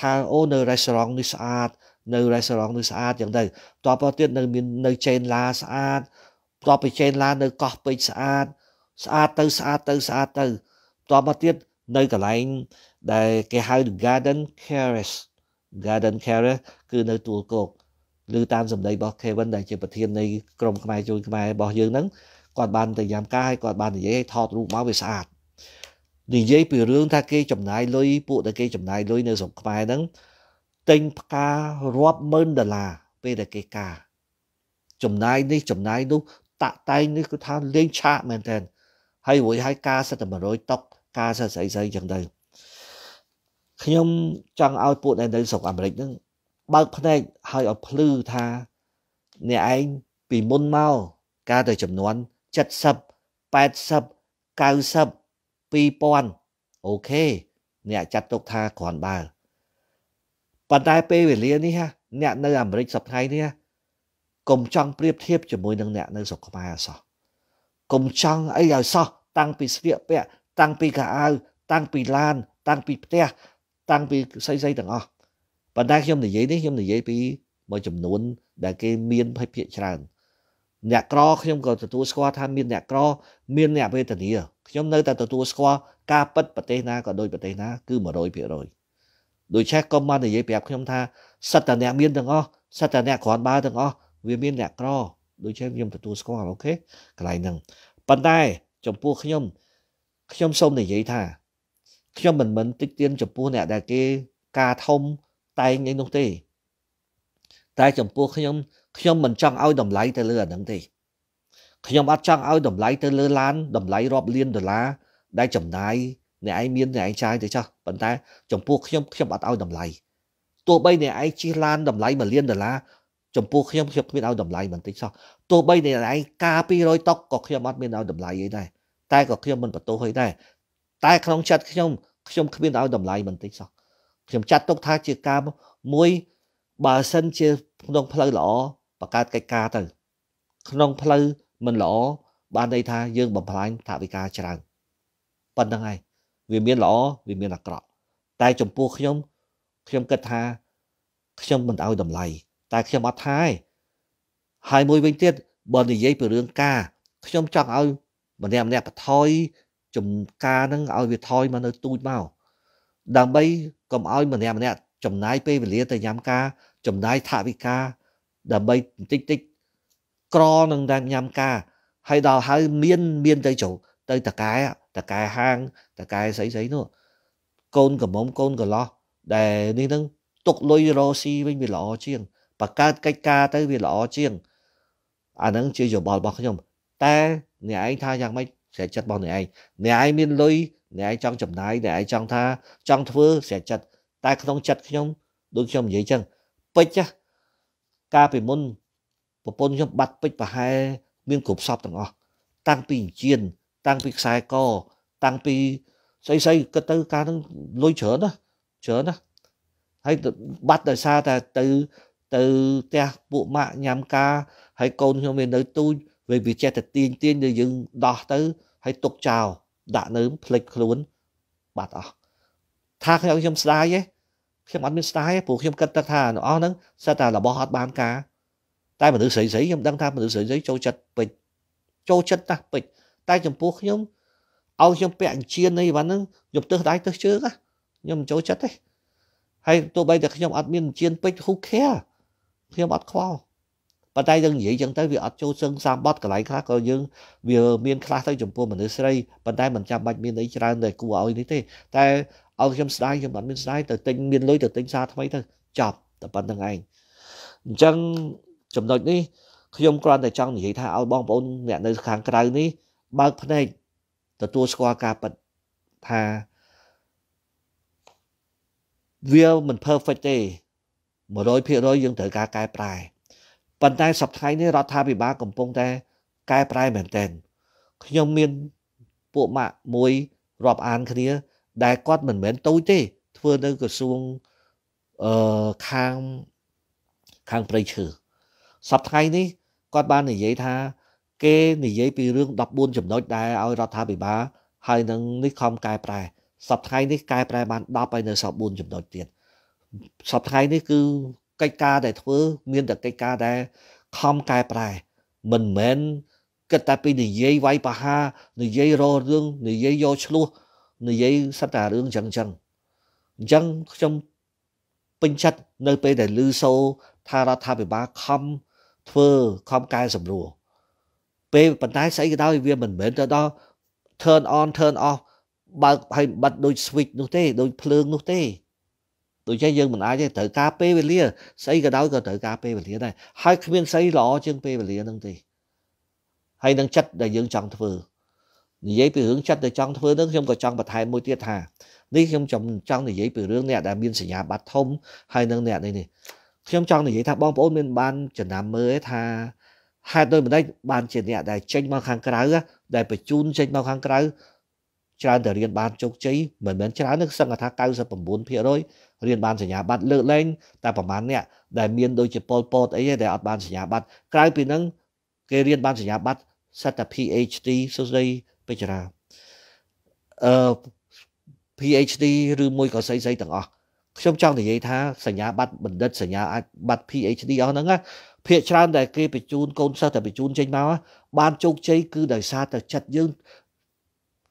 Speaker 1: ថាអូនៅ restaurant នេះស្អាត នៅ restaurant នេះស្អាតយ៉ាងទៅតបទៀតនៅមាននៅ chain la ស្អាតតបពី chain la នៅកោះពេជ្រស្អាតស្អាតទៅស្អាតទៅស្អាតទៅតបមកទៀតនៅកន្លែងដែលគេហៅ Garden Cares Garden Cares គឺនៅទួលគោកឬតាមសម្ដីរបស់ Kevin ដែលជាប្រធាននៃក្រុមខ្មែរជួយខ្មែររបស់យើងហ្នឹងគាត់បានទៅយ៉ាំការហើយគាត់បាននិយាយថតរូបមកវាស្អាតនិយាយពីរឿងថាគេចំណាយលុយពួកតែគេចំណាយលុយនៅស្រុកខ្មែរហ្នឹងទិញផ្ការាប់ម៉ឺនដុល្លារពេលដែលគេការចំណាយនេះចំណាយនោះ តាក់តែងនេះគឺថាលេងឆាកមែនតើហើយរួចហើយការសិត100តុក ការសិតស្អីស្អីចឹងទៅខ្ញុំចង់ឲ្យពួកអ្នកនៅស្រុកអាមេរិកហ្នឹងបើកភ្នែកឲ្យឲ្យភ្លឺថា អ្នកឯងពីមុនមកកាលទៅចំនួន70 80 90 2000អូខេអ្នកចាត់ទុកថាគ្រាន់បើប៉ុន្តែពេលវេលានេះអ្នកនៅអាមេរិកសប្តាហ៍នេះកុំចង់ប្រៀបធៀបជាមួយនឹងអ្នកនៅស្រុកខ្មែរសោះកុំចង់អីឲ្យសោះតាំងពីស្លៀកពាក់តាំងពីកៅអៅតាំងពីឡាន តាំងពីផ្ទះតាំងពីស្អីស្អីទាំងអស់ប៉ុន្តែខ្ញុំនិយាយនេះខ្ញុំនិយាយពីមួយចំនួន ដែលគេមានភ័យភាកច្រើន អ្នកក្រខ្ញុំក៏ទទួលស្គាល់ថាមានអ្នកក្រ មានអ្នកវេទនាខ្ញុំនៅតែទទួលស្គាល់ការពិតប្រទេសណាក៏ដូចប្រទេសណាគឺ100%ដូច្នេះក៏មកនិយាយប្រាប់ខ្ញុំថាសិតតអ្នកមានទាំងអស់សិតតអ្នកគ្រាន់បើទាំងអស់វាមានអ្នកក្រដូច្នេះខ្ញុំទទួលស្គាល់អូខេកន្លែងហ្នឹងប៉ុន្តែចំពោះខ្ញុំខ្ញុំសូមនិយាយថាខ្ញុំមិនមិនតិចទៀនចំពោះអ្នកដែលគេការធំតែងឯនោះទេ តែចំពោះខ្ញុំខ្ញុំមិនចង់ឲ្យតម្លៃទៅលើអានឹងទេខ្ញុំអត់ចង់ឲ្យតម្លៃទៅលើឡានតម្លៃរាប់លានដុល្លារដែលចំណាយអ្នកឯងមានអ្នកឯងចាយទៅចោះប៉ុន្តែ ចំពោះខ្ញុំខ្ញុំអត់ឲ្យតម្លៃទោះបីអ្នកឯងជិះឡានតម្លៃ1លានដុល្លារចំពោះខ្ញុំខ្ញុំគ្មានឲ្យតម្លៃបន្តិចសោះទោះបីអ្នកឯងការ200តុកក៏ខ្ញុំអត់មានឲ្យតម្លៃអីដែរតែក៏ខ្ញុំមិនបន្ទោសអីដែរតែ ក្នុងចិត្តខ្ញុំខ្ញុំគ្មានឲ្យតម្លៃបន្តិចសោះខ្ញុំចាត់ទុកថាជាការមួយបើសិនជាក្នុង ផ្លូវល្អបង្កើតកិច្ចការទៅ ក្នុងផ្លូវមិនល្អបានន័យថាយើងបំផ្លាញថាវិការច្រើនប៉ុណ្្នឹងហើយវាមានល្អវាមានអាក្រក់តែចំពោះខ្ញុំខ្ញុំគិតថា ខ្ញុំមិនឲ្យតម្លៃតែខ្ញុំអត់ថាឯងហើយមួយវិញទៀតបើនិយាយពីរឿងការ ខ្ញុំចង់ឲ្យម្នាក់ម្នាក់បថយចំការនឹងឲ្យវាថយមកនៅទូចមកដើម្បីកុំឲ្យម្នាក់ម្នាក់ចំណាយពេលវេលាទៅញ៉ាំការចំណាយថវិកា ដើម្បីបន្តិចតិចក្រនឹងតែញ៉ាំការហើយដល់ហើយមានមានទៅចូលទៅតកែតកែហាងតកែស្អីស្អីនោះកូនកំមុំកូនកន្លោះដែលនេះនឹងទុកលុយរស៊ីវិញវាល្អជាងបកកើតកិច្ចការទៅវាល្អជាងអានឹងជាយោបល់របស់ខ្ញុំតែអ្នកឯងថាយ៉ាងម៉េចស្រេចចិត្តរបស់អ្នកឯងអ្នកឯងមានលុយអ្នកឯងចង់ចំណាយអ្នកឯងចង់ថាចង់ធ្វើស្រេចចិត្តតែក្នុងចិត្តខ្ញុំដូចខ្ញុំនិយាយចឹងពេជ្រកាលពីមុនប្រពន្ធខ្ញុំបាត់ពេជ្រប្រហែលមានគ្រប់សពទាំងអស់តាំងពីអញ្ជៀនតាំងពីខ្សែកតាំងពីស្អីស្អីគិតទៅការនឹងលុយច្រើនណាស់ច្រើនណាស់ហើយបាត់ដោយសារតែទៅទៅផ្ទះពួកម៉ាក់ញ៉ាំការហើយកូនខ្ញុំវានៅទូចវាចេះតែទាញទាញទៅយើងដោះទៅហើយទុកចោលដាក់នៅផ្លិចខ្លួនបាត់អស់ថាខ្ញុំខ្ញុំស្ដាយទេខ្ញុំអត់មានស្ដាយទេព្រោះខ្ញុំគិតតែថាអ្នកអស់ហ្នឹងសិតតែរបស់អត់បានការតែមនុស្សស្រីស្រីខ្ញុំដឹងថាមនុស្សស្រីស្រីចូលចិត្តពេជ្រចូលចិត្តតាស់ពេជ្រតែចំពោះខ្ញុំឲ្យខ្ញុំពាក់អញ្ជៀនអីវ៉ាន់ហ្នឹងខ្ញុំទឹះដៃទឹះជើងខ្ញុំមិនចូលចិត្តទេហើយទោះបីតែខ្ញុំអត់មានអញ្ជៀនពេជ្រ who care ខ្ញុំអត់ខ្វល់ប៉ុន្តែយើងនិយាយចឹងទៅវាអត់ចូលសឹងសាមបត់កន្លែងខ្លះក៏យើងវាមានខ្លះទៅចំពោះមនុស្សស្រីប៉ុន្តែមិនចាំបាច់មានអីច្រើនដែលគួរឲ្យនេះទេតែឲ្យខ្ញុំស្ដាយខ្ញុំអត់មានស្ដាយទៅទិញមានលុយទៅទិញសារថ្មីទៅចប់តែប៉ុណ្្នឹងឯងអញ្ចឹងចំណុចនេះ ខ្ញុំគ្រាន់តែចង់និយាយថាឲ្យបងប្អូនអ្នកនៅខាងក្រៅនេះបើកភ្នែកទទួលស្គាល់ការពិតថាវាមិន perfect ទេ100%យើងត្រូវការកែប្រែប៉ុន្តែសប្តាហ៍នេះរដ្ឋាភិបាលកំពុងតែកែប្រែមែនទែនខ្ញុំមានពួកម៉ាក់មួយរាប់អានគ្នា ដែលគាត់មិនមែនតូចទេធ្វើនៅក្រសួងអឺខាងខាងប្រៃឈើសប្តាហ៍នេះគាត់បាននិយាយថា គេ និយាយពីរឿង14ចំណុចដែលឲ្យរដ្ឋាភិបាលហើយនឹងនេះខំកែប្រែសប្តាហ៍នេះកែប្រែបាន10ហើយនៅ14ចំណុចទៀតសប្តាហ៍នេះគឺកិច្ចការដែលធ្វើមានតែកិច្ចការដែលខំកែប្រែមិនមែនគិតតែពីនិយាយវាយប្រហារនិយាយរលរឿងនិយាយយកឆ្លោះនិយាយសត្វតារឿងចឹងចឹងអញ្ចឹងខ្ញុំពេញចិត្តនៅពេលដែលឮសូរថារដ្ឋាភិបាលខំធ្វើខំកែសម្រួលពេលប៉ុន្តែស្អីក៏ដោយវាមិនមែនទៅដល់ turn on turn off បើកហើយបិទដូច switch នោះទេដូចភ្លើងនោះទេដូច្នេះយើងមិនអាចទេត្រូវការពេលវេលាស្អីក៏ដោយក៏ត្រូវការពេលវេលាដែរហើយគ្មានស្អីល្អជាងពេលវេលានឹងទេហើយនឹងចិត្តដែលយើងចង់ធ្វើនិយាយពីរឿងចិត្តដែលចង់ធ្វើនឹងខ្ញុំក៏ចង់បន្ថែមមួយទៀតថា នេះខ្ញុំចង់និយាយពីរឿងអ្នកដែលមានសញ្ញាបត្រធំហើយនឹងអ្នកនេះនេះខ្ញុំចង់និយាយថាបងប្អូនមានបានចំណាំមើលថាហេតុដូចម្ដេចបានជាអ្នកដែលចេញមកខាងក្រៅដែលបញ្ជូនចេញមកខាងក្រៅច្រើនតែរៀនបានជោគជ័យមិនមែនច្រើនទេសឹងថា99%រៀនបានសញ្ញាបត្រលើកលែងតែប្រហែលអ្នកដែលមានដូចជាប៉ុលពតអីដែលអត់បានសញ្ញាបត្រក្រៅពីនឹងគេរៀនបានសញ្ញាបត្រសិតតែ PhD សុស្ដីពេជ្រាអឺ PhD ឬមួយក៏ស្អីស្អីទាំងអស់ខ្ញុំចង់និយាយថាសញ្ញាបត្របណ្ឌិតសញ្ញាបត្រ PhD អស់ហ្នឹងណាភាកច្រើនដែលគេបញ្ជូនកូនសិស្សតែបញ្ជូនចេញមកបានជោគជ័យគឺដោយសារតែចិត្តយើង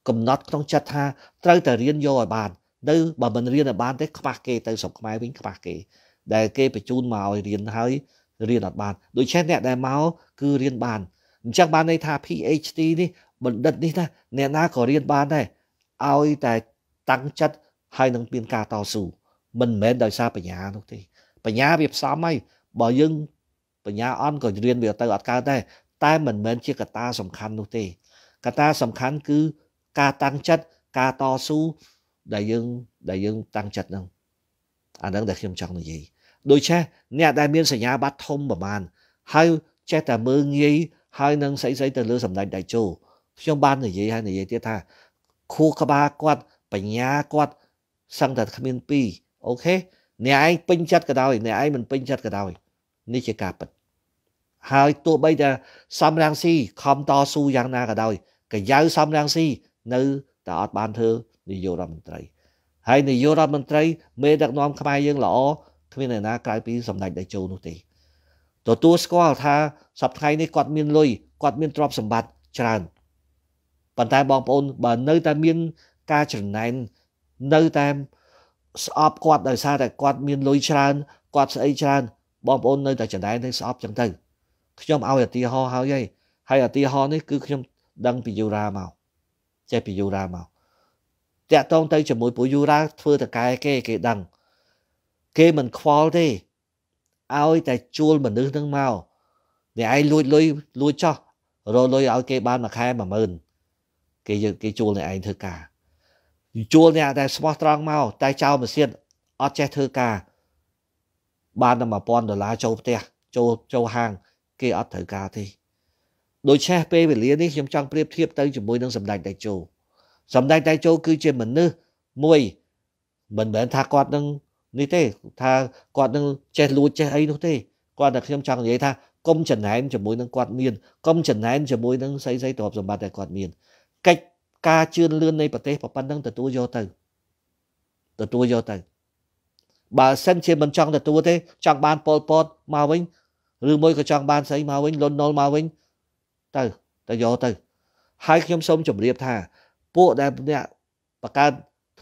Speaker 1: កំណត់ក្នុងចិត្តថាត្រូវតែរៀនយកឲ្យបាននៅបើមិនរៀនឲ្យបានទេខ្វះគេទៅស្រុកខ្មែរវិញខ្វះគេ ដែលគេបញ្ជូនមកឲ្យរៀនហើយរៀនអត់បានដូច្នេះអ្នកដែលមកគឺរៀនបានអញ្ចឹងបានន័យថា PhD នេះបណ្ឌិតនេះណាអ្នកណាក៏រៀនបានដែរឲ្យតែតាំងចិត្តហើយនឹងមាន ការតស៊ូមិនមែនដោយសារបញ្ញា នោះទេ បញ្ញាវាផ្សំហើយបើយើងបញ្ញាអន់ក៏រៀនវាទៅអត់កើតដែរតែមិនមែនជាកត្តាសំខាន់នោះទេកត្តាសំខាន់គឺការតាំងចិត្តការតស៊ូដែលយើងដែលយើងតាំងចិត្តហ្នឹងអាហ្នឹងដែលខ្ញុំចង់និយាយដូច្នេះអ្នកដែលមានសញ្ញាបត្រធំប្រហែលហើយចេះតែមើងងាយហើយនឹងស្អីស្អីទៅលើសម្ដេចដៃជោខ្ញុំបាននិយាយហើយនិយាយទៀតថា ខួរក្បាលគាត់បញ្ញាគាត់សឹងតែគ្មានពីរអូខេអ្នកឯងពេញចិត្តក៏ដោយ អ្នកឯងមិនពេញចិត្តក៏ដោយនេះជាការពិតហើយទោះបីតែសំរាំងស៊ីខំតស៊ូយ៉ាងណាក៏ដោយកញ្ចៅសំរាំងស៊ីនៅតែអត់បានធ្វើនាយករដ្ឋមន្ត្រី ហើយនាយករដ្ឋមន្ត្រីមេដឹកនាំខ្មែរយើងល្អគ្មានអ្នកណាក្រៅពីសម្ដេចតេជោនោះទេទទួលស្គាល់ថាសប្ដថ្ងៃនេះគាត់មានលុយគាត់មានទ្រព្យសម្បត្តិច្រើនប៉ុន្តែបងប្អូនបើនៅតែមានការច្រណែននៅតែស្អប់គាត់ដោយសារតែគាត់មានលុយច្រើនគាត់ស្អីច្រើនបងប្អូននៅតែច្រណែននឹងស្អប់ចឹងទៅខ្ញុំឲ្យឧទាហរណ៍ហើយហើយឧទាហរណ៍នេះគឺខ្ញុំដឹងពីយូរ៉ាមកចេះពីយូរ៉ាមកតាក់ទងទៅជាមួយពួកយូរ៉ាធ្វើតកែគេគេដឹងគេមិនខ្វល់ទេឲ្យតែជួលមនុស្សនឹងមកអ្នកឯងលួចលុយលួចចោះរលុយឲ្យគេបានមួយខែ10000គេយកគេជួលអ្នកឯងធ្វើការជួលអ្នកតែស្មោះត្រង់មកតែចោលមួយទៀតអត់ចេះធ្វើការបានតែ1000ដុល្លារចូលផ្ទះចូលចូលហាងគេអត់ត្រូវការទេដូច្នេះពេលវេលានេះខ្ញុំចង់ប្រៀបធៀបទៅជាមួយនឹងសម្ដេចតេជោសម្ដេចតេជោគឺជាមនុស្សមួយមិនមែនថាគាត់នឹងនេះទេថាគាត់នឹងចេះលួចចេះអីនោះទេគាត់តែខ្ញុំចង់និយាយថាកុំចំណែនជាមួយនឹងគាត់មានកុំចំណែនជាមួយនឹងស្អីស្អីទ្រព្យសម្បត្តិដែលគាត់មានកិច្ចការជឿនលឿននៃប្រទេសប៉ុណ្ណឹងទទួលយកទៅទទួលយកទៅបើសិនជាមិនចង់ទទួលទេចង់បានពលពតមកវិញឬមួយក៏ចង់បានស្អីមកវិញលន់នល់មកវិញទៅទៅយកទៅហើយខ្ញុំសូមជម្រាបថាពួកដែលអ្នកបង្កើត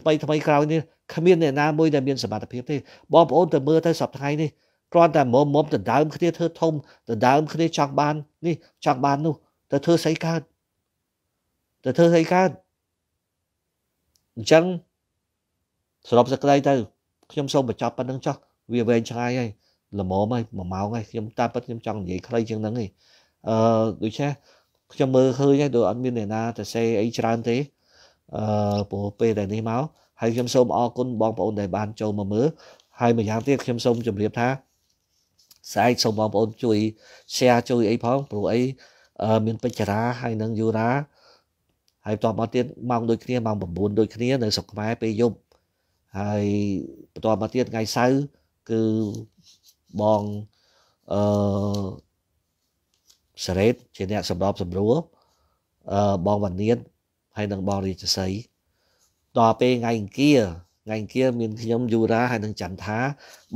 Speaker 1: ថ្មីថ្មីក្រោយនេះគ្មានអ្នកណាមួយដែលមានសមត្ថភាពទេបងប្អូនទៅមើលទៅសប្តាហ៍នេះគ្រាន់តែមុំមុំដណ្ដើមគ្នាធ្វើធំដណ្ដើមគ្នាចង់បាននេះចង់បាននោះទៅធ្វើស្អីកើតទៅធ្វើស្អីកើតអញ្ចឹងសរុបសក្តីទៅខ្ញុំសូមបញ្ចប់ប៉ុណ្្នឹងចុះវាវែងឆ្ងាយហើយល្មមហើយមួយម៉ោងហើយខ្ញុំតាមពិតខ្ញុំចង់និយាយខ្លីជាងហ្នឹងឯងអឺដូចនេះខ្ញុំមើលឃើញហើយដូចអត់មានអ្នកណាទៅសេអីច្រើនទេអឺព្រោះពេលដែលនេះមកហើយខ្ញុំសូមអរគុណបងប្អូនដែលបានចូលមកមើលហើយម្យ៉ាងទៀតខ្ញុំសូមជម្រាបថាស្អែកសូមបងប្អូនជួយ share ជួយអីផងព្រោះអីមានពេជ្រាហើយនឹងយូរ៉ាហើយបន្ទាប់មកទៀតម៉ោងដូចគ្នាម៉ោង9ដូចគ្នា នៅស្រុកខ្មែរពេលយប់ហើយបន្ទាប់មកទៀតថ្ងៃសៅរ៍គឺបងអឺសារ៉េតជាអ្នកសម្របសម្រួលអឺបងវណ្ណៀនហើយនឹងបងរាជសីដល់ពេលថ្ងៃអង្គារថ្ងៃអង្គារមានខ្ញុំយូរ៉ាហើយនឹងចន្ទថា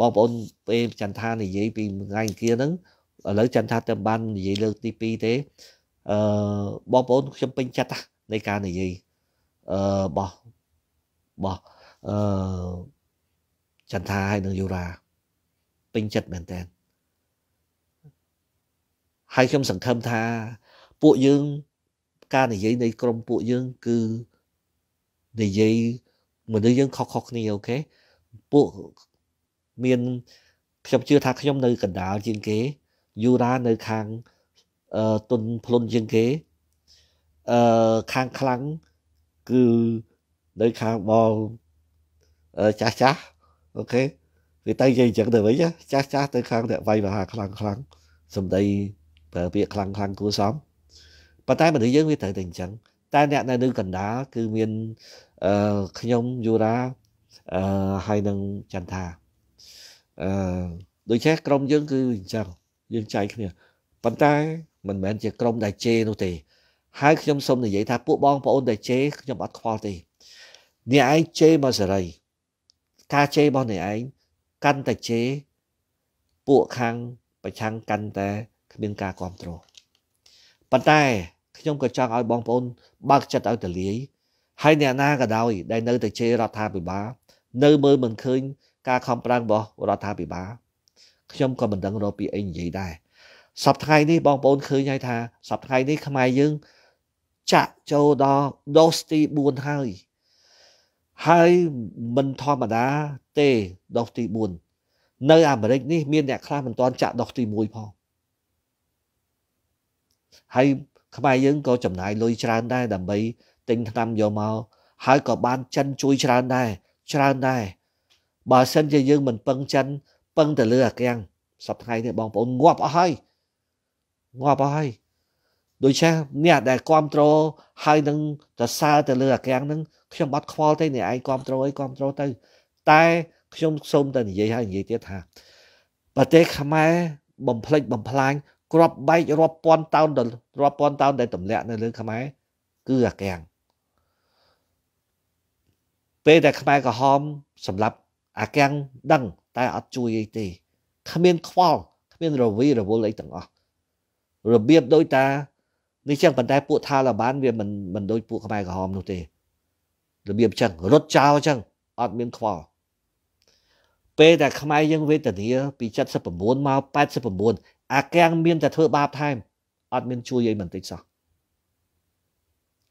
Speaker 1: បងប្អូនពេលចន្ទថានិយាយពីថ្ងៃអង្គារហ្នឹងឥឡូវចន្ទថាតែបាននិយាយលើកទី2ទេអឺបងប្អូនខ្ញុំពេញចិត្តនៃការនិយាយអឺបោះបោះអឺចន្ទថាហើយនឹងយូរ៉ាពេញចិត្តមែនតើហើយខ្ញុំសង្ឃឹមថាពួកយើងការនិយាយនៃក្រុមពួកយើងគឺនិយាយមនុស្សយើងខុសៗគ្នាអូខេពួកមានខ្ញុំជឿថាខ្ញុំនៅ កណ្ដាលជាងគេយូរ៉ានៅខាងអឺទុនភ្លុនជាងគេអឺខាងខ្លាំងគឺនៅខាងបងចាស់ចាស់អូខេវាទៅនិយាយអញ្ចឹងទៅវិញចាស់ចាស់ទៅខាងអ្នកវាយមហាខ្លាំងខ្លាំងសំដីប្រើពាក្យខ្លាំងខ្លាំងគួរសមប៉ុន្តែមនុស្សយើងវាត្រូវតែអញ្ចឹងតែអ្នកនៅកណ្ដាលគឺមានអឺខ្ញុំយូរ៉ាអឺហើយនឹងចន្ទថាអឺដូច្នេះក្រុមយើងគឺអញ្ចឹងយើងចែកគ្នាប៉ុន្តែ មិនមែនជាក្រុមដែលជេរនោះទេហើយខ្ញុំសូមនិយាយថាពួកបងប្អូនដែលជេរខ្ញុំអត់ខ្វល់ទេអ្នកឯងជេរមកសេរីការជេររបស់អ្នកឯងកាន់តែជេរពួកខាងប្រឆាំងកាន់តែគ្មានការគ្រប់គ្រងប៉ុន្តែខ្ញុំក៏ចង់ឲ្យបងប្អូនបើកចិត្តឲ្យទលាយហើយអ្នកណាក៏ដោយដែលនៅតែជេររដ្ឋាភិបាលនៅមើលមិនឃើញការខំប្រឹងរបស់ រដ្ឋាភិបាលខ្ញុំក៏មិនដឹងរកពីអីនិយាយដែរសប្តាហ៍នេះបងប្អូនឃើញហើយថា សប្តាហ៍នេះខ្មែរយើងចាក់ចូលដល់ដូសទី4ហើយហើយមិនធម្មតា ទេដូសទី4នៅអាមេរិកនេះមានអ្នកខ្លះមិនទាន់ចាក់ដូសទី1ផងហើយខ្មែរយើងក៏ចំណាយលុយច្រើនដែរដើម្បីទិញថ្នាំយកមកហើយក៏បានចិនជួយច្រើនដែរច្រើនដែរបើសិនជាយើងមិនពឹងចិនពឹងទៅលើអាកាំងសប្តាហ៍នេះបងប្អូនងាប់អស់ហើយងាប់អស់ហើយដូច្នេះអ្នកដែលគ្រប់គ្រងហើយនឹងទៅសើទៅលើអាកាំងនឹងខ្ញុំអត់ខ្វល់ទេអ្នកឯងគ្រប់គ្រងអីគ្រប់គ្រងទៅតែខ្ញុំសូមតែនិយាយហើយនិយាយទៀតថាប្រទេសខ្មែរបំផ្លិចបំផ្លាញគ្រាប់បែករាប់ពាន់តោនរាប់ពាន់តោនដែលទម្លាក់នៅលើ ខ្មែរគឺអាកាំងពេលដែលខ្មែរក្រហមសម្រាប់ អាកាំងដឹងតែអត់ជួយអីទេគ្មានខ្វល់គ្មានរវីរវល់អីទាំងអស់របៀបដោយតានេះចឹងប៉ុន្តែពួកថាឡាបានវាមិនមិនដូចពួកខ្មែរក្រហមនោះទេរបៀបចឹងរត់ចោលចឹងអត់មានខ្វល់ពេលដែលខ្មែរយើងវេទនាពី79មក89អាកាំងមានតែធ្វើបាបថែមអត់មានជួយអីបន្តិចសោះ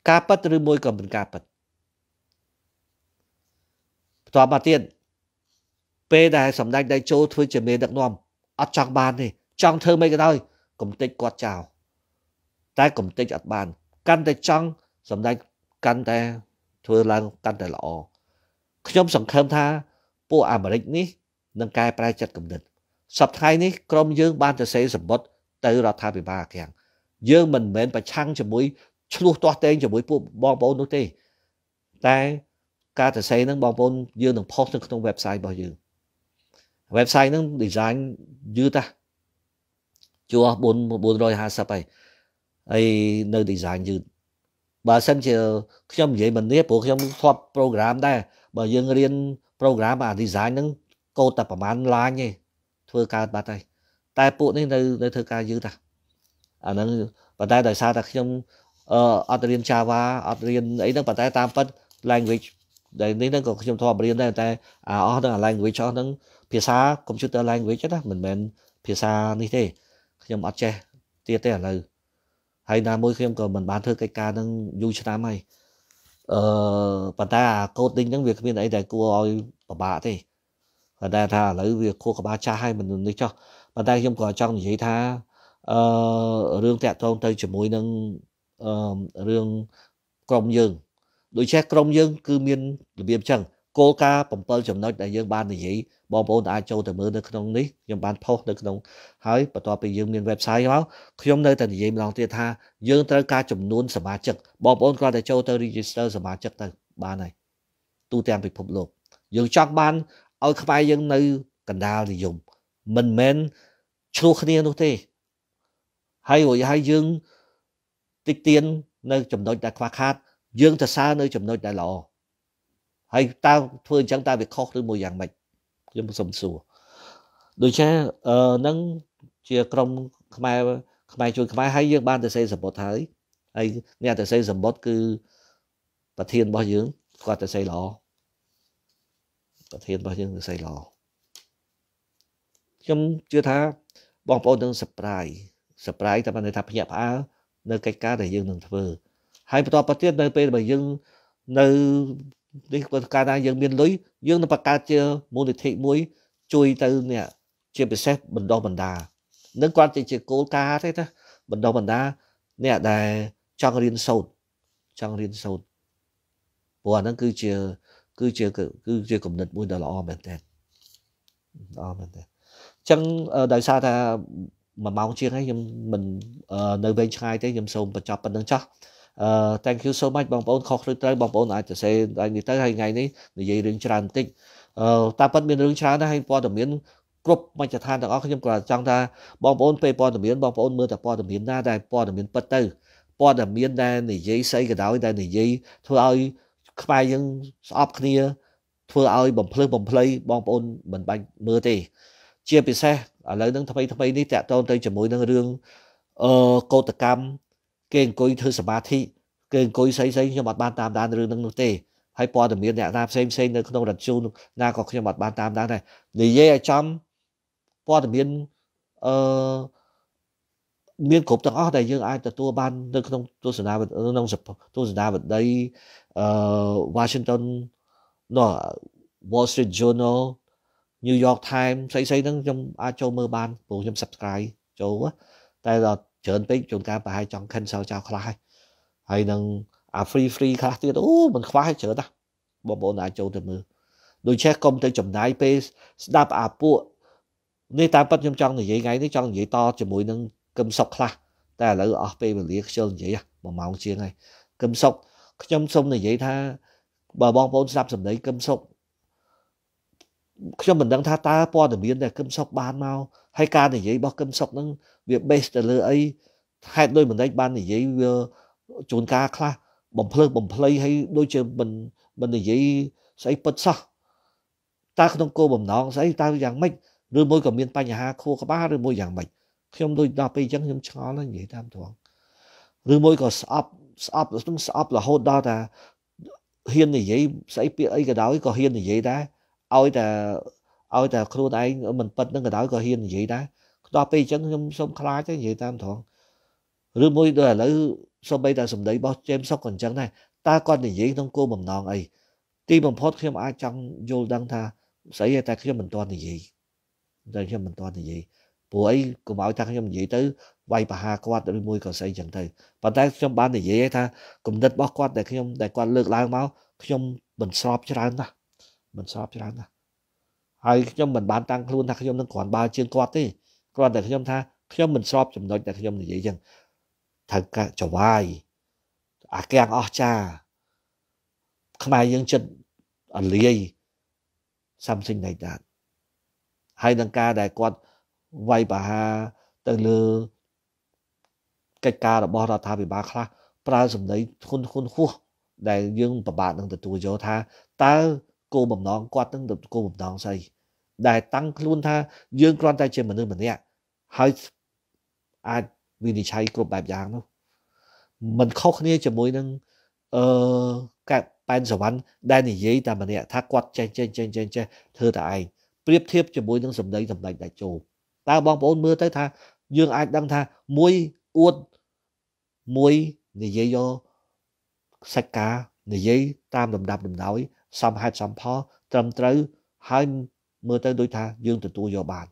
Speaker 1: ការប៉ັດឬមួយក៏មិនការប៉ັດបន្ទាប់មកទៀតពេលដែលសម្ដេចដៃចូលធ្វើជាមេដឹកនាំអត់ចង់បានទេចង់ធ្វើមិនក៏ដោយកំតិចគាត់ចោលតែកំតិចអត់បាន កាន់តែចង់សម្ដេចកាន់តែធ្វើឡើងកាន់តែល្អខ្ញុំសង្ឃឹមថា ពួកអាមេរិកនេះនឹងកែប្រែចិត្តគំនិតសប្តាហ៍នេះក្រមយើងបានទៅសេសម្បត្តិទៅរដ្ឋាភិបាលអាគាំងយើងមិនមែនប្រឆាំងជាមួយឆ្លោះទាស់ទែងជាមួយពួកបងប្អូននោះទេតែការទៅសេហ្នឹងបងប្អូនយើងនឹងផុសនៅក្នុង website របស់យើង website ហ្នឹង design យឺតតាជួ4 450ហើយហើយនៅ design យឺតបើសិនជាខ្ញុំនិយាយមិននេះព្រោះខ្ញុំធ្លាប់ program ដែរបើយើងរៀន program អា design ហ្នឹងកូដតែប្រហែល line ទេធ្វើកើតបាត់ហើយតែពួកនេះនៅនៅធ្វើការយឺតអាហ្នឹងប៉ុន្តែដោយសារតែខ្ញុំអឺអត់រៀន Java អត់រៀនអីហ្នឹងប៉ុន្តែតាមពិត language ដែលនេះហ្នឹងក៏ខ្ញុំធ្លាប់រៀនដែរតែអាអស់ហ្នឹងអា language អស់ហ្នឹងភាសា computer language ណាមិនមែនភាសានេះទេខ្ញុំអត់ចេះទៀតទេឥឡូវហើយណាមួយខ្ញុំក៏មិនបានធ្វើកិច្ចការហ្នឹងយូរឆ្នាំហើយអឺប៉ុន្តែអា coding ហ្នឹងវាគ្មានអីដែលគួរឲ្យពិបាកទេប៉ុន្តែថាឥឡូវវាខួរក្បាលចាស់ហើយមិននេះចោះប៉ុន្តែខ្ញុំក៏ចង់និយាយថាអឺរឿងតាក់ទងទៅជាមួយនឹងអឺរឿងក្រុមយើងដូចជាក្រុមយើង គឺមានរបៀបចឹងគោលការណ៍7ចំណុចដែលយើងបាននិយាយបងប្អូនអាចចូលទៅមើលនៅក្នុងនេះខ្ញុំបានផុសនៅក្នុងហើយបន្ទាប់ពីយើងមាន website មកខ្ញុំនៅតែនិយាយម្ដងទៀតថាយើងត្រូវការចំនួនសមាជិកបងប្អូនគ្រាន់តែចូលទៅ register សមាជិកទៅបានហើយទូទាំងពិភពលោកយើងចង់បានឲ្យក្បាយយើងនៅកណ្ដាលនិយមមិនមែនឈ្លោះគ្នានោះទេហើយរួចហើយយើងតិចទៀននៅចំណុចដែលខ្វះខាត យើងទៅសើនៅចំណុចដែលល្អហើយតើធ្វើអញ្ចឹងតើវាខុសឬមួយយ៉ាងម៉េចខ្ញុំសុំសួរដូច្នេះអឺនឹងជាក្រុមខ្មែរខ្មែរជួយខ្មែរហើយយើង បានទៅសេសម្បត្តិហើយហើយអ្នកទៅសេសម្បត្តិគឺប្រធានរបស់យើងគាត់ទៅសេល្អប្រធានរបស់យើងគឺស័យល្អខ្ញុំជឿថាបងប្អូននឹង surprise surprise តែបានន័យថាភ្ញាក់ផ្អើលនៅកិច្ចការដែលយើងនឹងធ្វើហើយបន្តទៅទៀតនៅពេលដែលយើងនៅនេះគាត់កាលណាយើងមានលុយយើងនឹងបង្កើតជាមូលនិធិមួយជួយទៅអ្នកជាពិសេសបណ្ដោះបណ្ដានឹងគាត់ជាគោលការណ៍ទេណាបណ្ដោះបណ្ដាអ្នកដែលចង់រៀនសូត្រចង់រៀនសូត្រព្រោះអាហ្នឹងគឺជាគឺជាគឺជាគំនិតមួយដ៏ល្អមែនទែនល្អមែនទែនអញ្ចឹងដោយសារថាមួយម៉ោងជាងហើយខ្ញុំមិននៅវែងឆ្ងាយទេខ្ញុំសូមបញ្ចប់ប៉ុណ្្នឹងចោះអឺ thank you so much បងប្អូនខុសគ្រឹះត្រូវបងប្អូនអាចសរសេរថ្ងៃនេះទៅហើយថ្ងៃនេះនិយាយរឿងច្រើនបន្តិចអឺតាប៉ិនមានរឿងច្រើនណាស់ហើយព័ត៌មានគ្រប់មជ្ឈដ្ឋានទាំងអស់ខ្ញុំក៏ចង់ថាបងប្អូនពេលព័ត៌មានបងប្អូនមើលតែព័ត៌មានណាដែលព័ត៌មានពិតទៅព័ត៌មានដែលនិយាយស្អីក៏ដោយដែលនិយាយធ្វើឲ្យក្បែរយើងស្អប់គ្នាធ្វើឲ្យបំភ្លឺបំភ្លៃបងប្អូនមិនបាច់មើលទេជាពិសេសឥឡូវហ្នឹងថ្មីថ្មីនេះតាក់ទងទៅជាមួយនឹងរឿងអឺកោតកម្មគេអង្គុយធ្វើសមាធិគេអង្គុយស្អីស្អីខ្ញុំអត់បានតាមដានរឿងហ្នឹងនោះទេហើយព័ត៌មានអ្នកណាផ្សេងផ្សេងនៅក្នុងរដ្ឋជូនណាក៏ខ្ញុំអត់បានតាមដានដែរនិយាយឲ្យចំព័ត៌មានអឺមានគ្រប់ទាំងអស់ដែលយើងអាចទទួលបាននៅក្នុងទស្សនាក្នុងទស្សនាវិដ័យ Washington នោះ Wall Street Journal New York Times ផ្សេងៗហ្នឹងខ្ញុំអាចចូលមើលបានព្រោះខ្ញុំ subscribe ចូលតែដល់ច្រើនពេកជួនកាលប្រហែលចង់ cancel ចោលខ្លះហើយហើយនឹងអា free free ខ្លះទៀតអូមិនខ្វះច្រើនណាស់បងប្អូនអាចចូលទៅមើលដូច្នេះកុំទៅចំណាយពេលស្ដាប់អាពួកនេះតាមពិតខ្ញុំចង់និយាយថ្ងៃនេះចង់និយាយតជាមួយនឹងកឹមសុកខ្លះតែឥឡូវអស់ពេលវេលាខ្ជិលនិយាយ1ម៉ោងជាងហើយកឹមសុកខ្ញុំសូមនិយាយថាបើបងប្អូនស្ដាប់សម្ដីកឹមសុខខ្ញុំមិនដឹងថាតើព័ត៌មានដែលកឹមសុខបានមកហើយការនិយាយរបស់កឹមសុខហ្នឹងវា base ទៅលើអីហេតុដោយមិនដេចបាននិយាយវាជួនកាលខ្លះបំភ្លើសបំភ្លៃហើយដូចជាមិនមិននិយាយស្អីពិតសោះតើក្នុងគោលបំណងស្អីតើយ៉ាងម៉េចឬមួយក៏មានបញ្ហាខួរក្បាលឬមួយយ៉ាងម៉េចខ្ញុំដូចដល់ពេលអញ្ចឹងខ្ញុំឆ្ងល់ហើយនិយាយតាមត្រង់ឬមួយក៏ស្អប់ស្អប់នឹងស្អប់រហូតដល់ថាហ៊ាននិយាយស្អីពាក្យអីក៏ដោយក៏ហ៊ាននិយាយដែរឲ្យតែឲ្យតែខ្លួនឯងមិនប៉ិតនឹងក៏ដោយក៏ហ៊ាននិយាយដែរដល់ពេលអញ្ចឹងខ្ញុំសូមខ្លាចទៅនិយាយតាមត្រង់ឬមួយដល់ឥឡូវសូម្បីតែសម្ដីរបស់ James សុកក៏អញ្ចឹងដែរតើគាត់និយាយក្នុងគោលបំណងអីទីបំផុតខ្ញុំអាចចង់យល់ដឹងថាស្អីតែខ្ញុំមិនទាន់និយាយតែខ្ញុំមិនទាន់និយាយព្រោះអីកុំឲ្យថាខ្ញុំនិយាយទៅវាយប្រហារគាត់ឬមួយក៏ស្អីចឹងទៅប៉ុន្តែខ្ញុំបាននិយាយថាគំនិតរបស់គាត់ដែលខ្ញុំដែលគាត់លើកឡើងមកខ្ញុំមិនស្របច្រើនណាស់មិនស្របច្រើនណាស់ហើយខ្ញុំមិនបានតាំងខ្លួនថាខ្ញុំនឹងគ្រាន់បើជាងគាត់ទេគ្រាន់តែខ្ញុំថាខ្ញុំមិនស្របចំណុចដែលខ្ញុំនិយាយចឹងត្រូវកាចវាយអាកៀងអស់ចាខ្មែរយើងចិត្តអលាយ something like that ហើយនឹងការដែលគាត់វាយប្រហារទៅលើកិច្ចការរបស់រដ្ឋាភិបាលខ្លះប្រើសម្ដីធ្ងន់ធ្ងរហួសដែលយើងពិបាកនឹងទទួលយកថាតើគោលបំណងគាត់នឹងគោលបំណងស្អីដែល តាំងខ្លួនថាយើងគ្រាន់តែជាមនុស្សម្នាក់ហើយអាចវិនិច្ឆ័យគ្រប់បែបយ៉ាងនោះมันខុសគ្នាជាមួយនឹងអឺកាត់ប៉ែនសវណ្ណដែលនិយាយតែម្នាក់ថាគាត់ចេះចេះចេះចេះចេះធ្វើតែឯងប្រៀបធៀបជាមួយនឹងសម្ដីសម្ដេចតេជោតើបងប្អូនមើលទៅថាយើងអាចដឹងថាមួយអួតមួយនិយាយយកសាច់ការនិយាយតាមលំដាប់លំដោយសមហេតុសមផលត្រឹមត្រូវហើយមើលទៅដូចថាយើងទទួលយកបាន